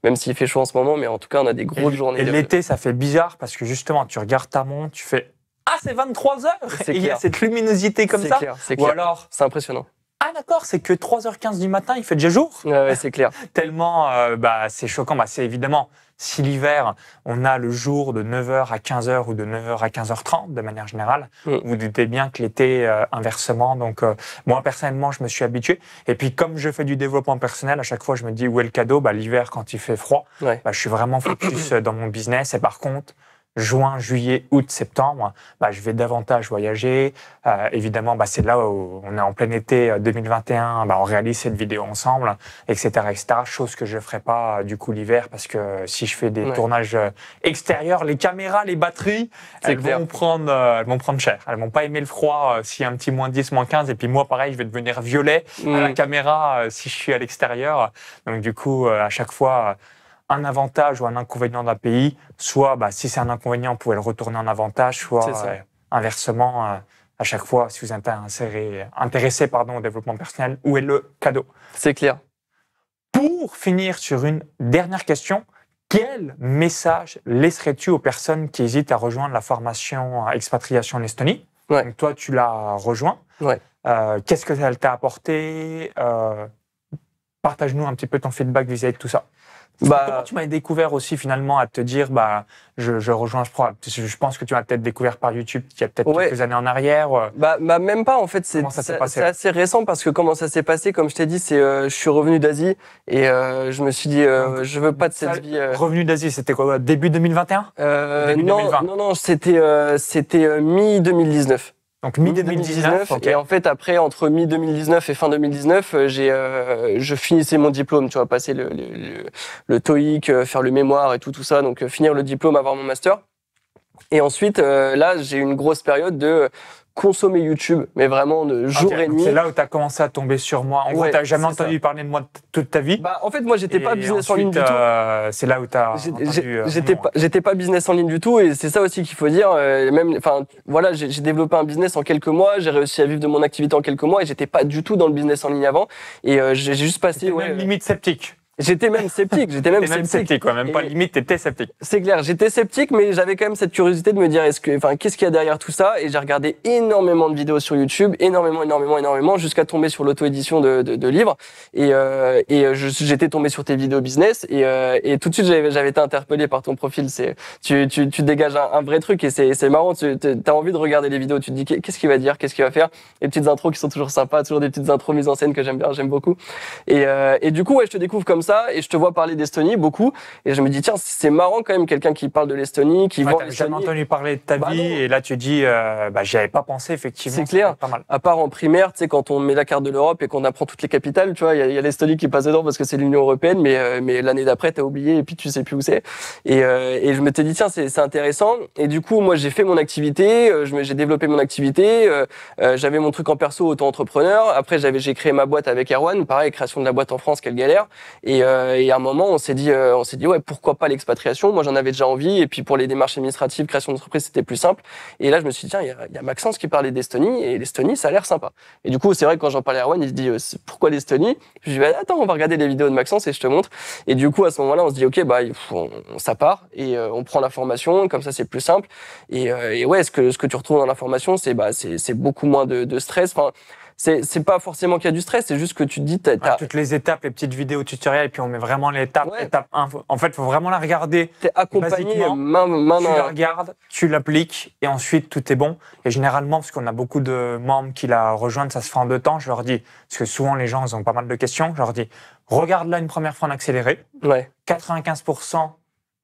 même s'il fait chaud en ce moment, mais en tout cas, on a des grosses journées. Et l'été, ça fait bizarre parce que justement, tu regardes ta montre, tu fais ah, c'est 23 heures il y a cette luminosité comme ça clair, c'est clair. alors C'est impressionnant. Ah d'accord, c'est que 3h15 du matin, il fait déjà jour. c'est clair. Tellement euh, bah, c'est choquant. Bah, c'est évidemment, si l'hiver, on a le jour de 9h à 15h ou de 9h à 15h30 de manière générale, mm. vous doutez bien que l'été, euh, inversement. Donc euh, moi, personnellement, je me suis habitué. Et puis comme je fais du développement personnel, à chaque fois, je me dis où est le cadeau bah, L'hiver, quand il fait froid, bah, je suis vraiment focus dans mon business. Et par contre, juin, juillet, août, septembre, bah, je vais davantage voyager. Euh, évidemment, bah, c'est là où on est en plein été 2021, euh, bah, on réalise cette vidéo ensemble, etc., etc. Chose que je ne ferai pas euh, du coup l'hiver parce que si je fais des tournages extérieurs, les caméras, les batteries, elles vont, prendre, elles vont prendre cher. Elles vont pas aimer le froid si s'il y a un petit moins 10, moins 15. Et puis moi, pareil, je vais devenir violet à la mm. caméra si je suis à l'extérieur. Donc du coup, à chaque fois un avantage ou un inconvénient d'un pays, soit bah, si c'est un inconvénient, vous pouvez le retourner en avantage, soit euh, inversement, euh, à chaque fois, si vous êtes intéressé pardon, au développement personnel, où est le cadeau C'est clair. Pour finir sur une dernière question, quel message laisserais-tu aux personnes qui hésitent à rejoindre la formation euh, expatriation en Estonie Toi, tu l'as rejoint. Qu'est-ce que ça t'a apporté Partage-nous un petit peu ton feedback vis à -vis de tout ça. Bah, Comment tu m'as découvert aussi finalement à te dire bah je, je rejoins je crois je pense que tu m'as peut-être découvert par YouTube il y a peut-être quelques années en arrière. Euh. Bah, bah même pas en fait c'est c'est assez récent parce que comment ça s'est passé comme je t'ai dit c'est euh, je suis revenu d'Asie et euh, je me suis dit euh, je veux pas de cette vie. Revenu d'Asie c'était quoi début 2021 non, non non non c'était c'était mi 2019. Donc mi-2019. Et en fait, après, entre mi-2019 et fin 2019, euh, j'ai, euh, je finissais mon diplôme, tu vois, passer le, le, le, euh, faire le mémoire et tout, tout ça. Donc, finir le diplôme, avoir mon master. Et ensuite, là, j'ai une grosse période de consommer YouTube, mais vraiment de jour et et nuit. C'est là où tu as commencé à tomber sur moi. En ouais, gros, t'as jamais entendu parler de moi toute ta vie. Bah, en fait, moi, j'étais pas business en ligne du tout. Euh, c'est là où t'as. Euh, j'étais pas, j'étais pas business en ligne du tout, et c'est ça aussi qu'il faut dire. Euh, même, enfin, voilà, j'ai développé un business en quelques mois, j'ai réussi à vivre de mon activité en quelques mois, et j'étais pas du tout dans le business en ligne avant. Et j'ai juste passé. Ouais, même limite sceptique. J'étais même sceptique. J'étais même, sceptique, quoi. Même pas limite, t'étais sceptique. C'est clair. J'étais sceptique, mais j'avais quand même cette curiosité de me dire, est-ce que, enfin, qu'est-ce qu'il y a derrière tout ça Et j'ai regardé énormément de vidéos sur YouTube, énormément, énormément, énormément, jusqu'à tomber sur l'auto-édition de, de, de, livres. Et, euh, et euh, j'étais tombé sur tes vidéos business. Et, euh, et tout de suite, j'avais été interpellé par ton profil. C'est, tu, tu, tu dégages un, vrai truc, et c'est marrant. Tu as envie de regarder les vidéos. Tu te dis, qu'est-ce qu'il va dire, qu'est-ce qu'il va faire Les petites intros qui sont toujours sympas, toujours des petites intros mises en scène que j'aime bien, j'aime beaucoup. Et, euh, du coup, je te découvre comme ça et je te vois parler d'Estonie beaucoup et je me dis tiens c'est marrant quand même quelqu'un qui parle de l'Estonie qui voit. vend entendu parler de ta bah vie et là tu dis euh, bah j'y avais pas pensé effectivement. C'est clair. Pas mal. À part en primaire, tu sais quand on met la carte de l'Europe et qu'on apprend toutes les capitales, tu vois, il y, a, l'Estonie qui passe dedans parce que c'est l'Union européenne mais euh, mais l'année d'après t'as oublié et puis tu sais plus où c'est. Et, euh, et je me tais dit tiens c'est, c'est intéressant et du coup moi j'ai fait mon activité, j'ai développé mon activité, j'avais mon truc en perso auto-entrepreneur, après j'avais j'ai créé ma boîte avec Erwan, pareil création de la boîte en France, quelle galère et euh, et, à un moment, on s'est dit, euh, on s'est dit, ouais, pourquoi pas l'expatriation Moi, j'en avais déjà envie. Et puis pour les démarches administratives, création d'entreprise, c'était plus simple. Et là, je me suis dit, tiens, il y, a Maxence qui parlait d'Estonie et l'Estonie, ça a l'air sympa. Et du coup, c'est vrai que quand j'en parlais à Erwan, il se dit, euh, pourquoi l'Estonie Je lui dis, attends, on va regarder les vidéos de Maxence et je te montre. Et du coup, à ce moment-là, on se dit, ok, bah, on, ça part et on prend la formation. Comme ça, c'est plus simple. Et, et, ouais, ce que ce que tu retrouves dans la formation, c'est bah, c'est beaucoup moins de, stress. Enfin, c'est pas forcément qu'il y a du stress, c'est juste que tu te dis. toutes les étapes, les petites vidéos tutoriels, et puis on met vraiment l'étape, En fait, il faut vraiment la regarder. es accompagné Tu la regardes, tu l'appliques, et ensuite tout est bon. Et généralement, parce qu'on a beaucoup de membres qui la rejoignent, ça se fait en deux temps, je leur dis, parce que souvent les gens, ils ont pas mal de questions, je leur dis, regarde-la une première fois en accéléré. 95%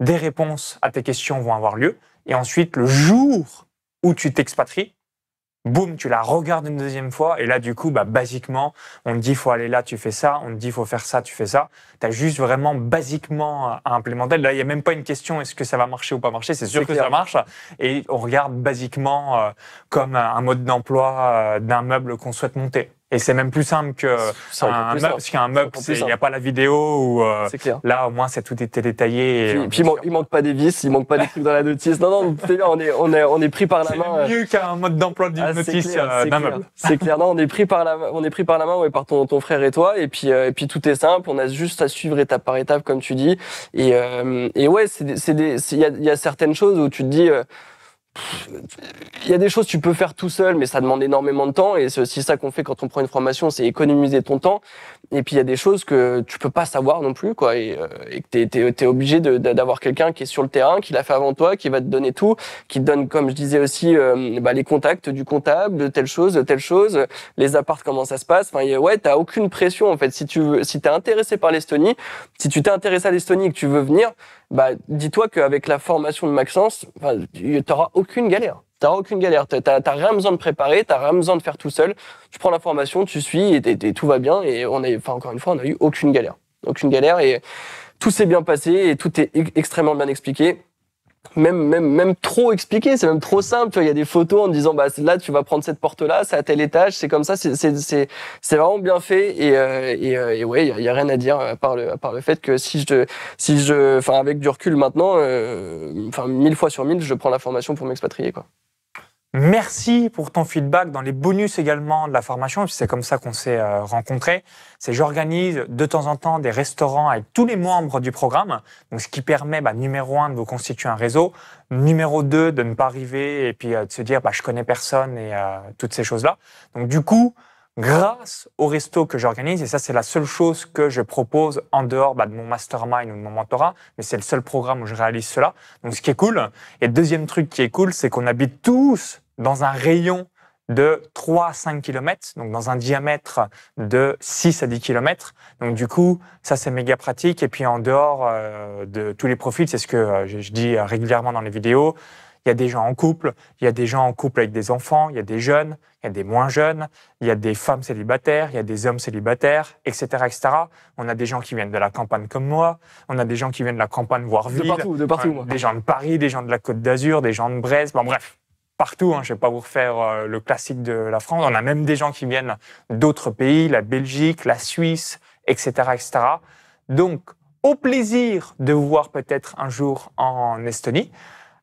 des réponses à tes questions vont avoir lieu. Et ensuite, le jour où tu t'expatries, boum, tu la regardes une deuxième fois, et là, du coup, bah, basiquement, on te dit, faut aller là, tu fais ça, on te dit, faut faire ça, tu fais ça. Tu as juste vraiment basiquement à implémenter. Là, il n'y a même pas une question, est-ce que ça va marcher ou pas marcher, c'est sûr que ça marche, et on regarde basiquement euh, comme un mode d'emploi euh, d'un meuble qu'on souhaite monter. Et c'est même plus simple que un meuble, parce qu'un meuble, il n'y a pas la vidéo ou euh, là au moins c'est tout été détaillé. Et puis, il, manque pas des vis, il manque pas des trucs dans la notice. Non non, on est on est on est pris par la main. C'est mieux euh. qu'un mode d'emploi d'une ah, notice euh, d'un meuble. C'est clair. Non, on est pris par la on est pris par la main ouais, par ton, ton frère et toi et puis et puis tout est simple, on a juste à suivre étape par étape comme tu dis et et ouais, c'est c'est il y a, y a certaines choses où tu te dis il y a des choses que tu peux faire tout seul, mais ça demande énormément de temps. Et c'est aussi ça qu'on fait quand on prend une formation, c'est économiser ton temps. Et puis il y a des choses que tu peux pas savoir non plus, quoi. Et, euh, que t'es es, obligé d'avoir quelqu'un qui est sur le terrain, qui l'a fait avant toi, qui va te donner tout, qui te donne, comme je disais aussi, euh, bah, les contacts du comptable, de telle chose, de telle chose, les apparts, comment ça se passe. Enfin, ouais, aucune pression en fait. Si tu veux, si intéressé par l'Estonie, si tu t'es intéressé à l'Estonie et que tu veux venir, bah, dis-toi qu'avec la formation de Maxence, tu n'auras aucune galère. Tu aucune galère. Tu n'as rien besoin de préparer, tu rien besoin de faire tout seul. Tu prends la formation, tu suis et, tout va bien. Et on est, enfin, encore une fois, on n'a eu aucune galère. Aucune galère et tout s'est bien passé et tout est e-, extrêmement bien expliqué même, même, même trop expliqué, c'est même trop simple. Tu il y a des photos en disant, bah, là, tu vas prendre cette porte-là, c'est à tel étage, c'est comme ça, c'est, c'est, c'est, vraiment bien fait. Et, euh, et, euh, ouais, il y a, rien à dire à part le, à le fait que si je, si je, enfin, avec du recul maintenant, euh, enfin, mille fois sur mille, je prends la formation pour m'expatrier, quoi. Merci pour ton feedback dans les bonus également de la formation. C'est comme ça qu'on s'est euh, rencontrés. C'est j'organise de temps en temps des restaurants avec tous les membres du programme. Donc, ce qui permet, bah, numéro un, de vous constituer un réseau. Numéro deux, de ne pas arriver et puis euh, de se dire, bah, je connais personne et euh, toutes ces choses-là. Donc, du coup, grâce au resto que j'organise, et ça c'est la seule chose que je propose en dehors bah, de mon mastermind ou de mon mentorat, mais c'est le seul programme où je réalise cela. Donc ce qui est cool, et deuxième truc qui est cool, c'est qu'on habite tous dans un rayon de 3 à 5 km, donc dans un diamètre de 6 à 10 km. Donc du coup, ça c'est méga pratique. Et puis en dehors euh, de tous les profils, c'est ce que euh, je dis euh, régulièrement dans les vidéos, il y a des gens en couple, il y a des gens en couple avec des enfants, il y a des jeunes, il y a des moins jeunes, il y a des femmes célibataires, il y a des hommes célibataires, etc., etc. On a des gens qui viennent de la campagne comme moi, on a des gens qui viennent de la campagne voire ville, de partout, des gens de Paris, des gens de la Côte d'Azur, des gens de Brest, bon bref, partout. Hein, je ne vais pas vous refaire euh, le classique de la France. On a même des gens qui viennent d'autres pays, la Belgique, la Suisse, etc., etc. Donc, au plaisir de vous voir peut-être un jour en Estonie.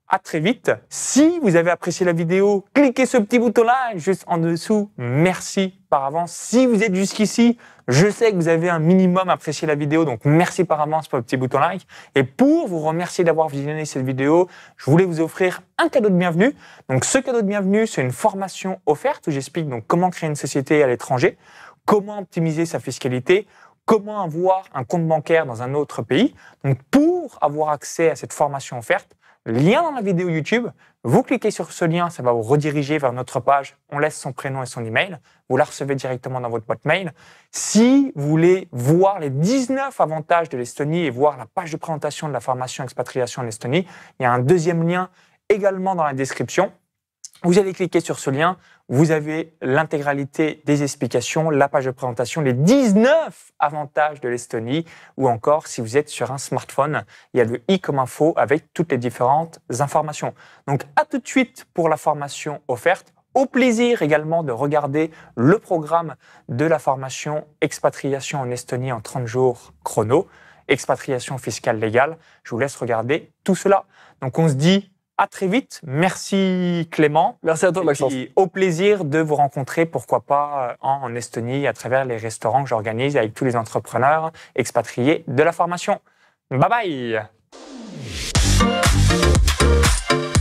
À très vite. Si vous avez apprécié la vidéo, cliquez ce petit bouton-là juste en dessous. Merci par avance. Si vous êtes jusqu'ici, je sais que vous avez un minimum apprécié la vidéo, donc merci par avance pour le petit bouton like. Et pour vous remercier d'avoir visionné cette vidéo, je voulais vous offrir un cadeau de bienvenue. Donc ce cadeau de bienvenue, c'est une formation offerte où j'explique donc comment créer une société à l'étranger, comment optimiser sa fiscalité, comment avoir un compte bancaire dans un autre pays. Donc pour avoir accès à cette formation offerte, lien dans la vidéo YouTube. Vous cliquez sur ce lien, ça va vous rediriger vers notre page. On laisse son prénom et son email. Vous la recevez directement dans votre boîte mail. Si vous voulez voir les 19 avantages de l'Estonie et voir la page de présentation de la formation expatriation en Estonie, il y a un deuxième lien également dans la description. Vous allez cliquer sur ce lien, vous avez l'intégralité des explications, la page de présentation, les 19 avantages de l'Estonie, ou encore si vous êtes sur un smartphone, il y a le i comme info avec toutes les différentes informations. Donc à tout de suite pour la formation offerte. Au plaisir également de regarder le programme de la formation Expatriation en Estonie en 30 jours chrono, expatriation fiscale légale. Je vous laisse regarder tout cela. Donc on se dit à très vite. Merci Clément. Merci à toi Maxence. au plaisir de vous rencontrer, pourquoi pas euh, en Estonie, à travers les restaurants que j'organise avec tous les entrepreneurs expatriés de la formation. Bye bye.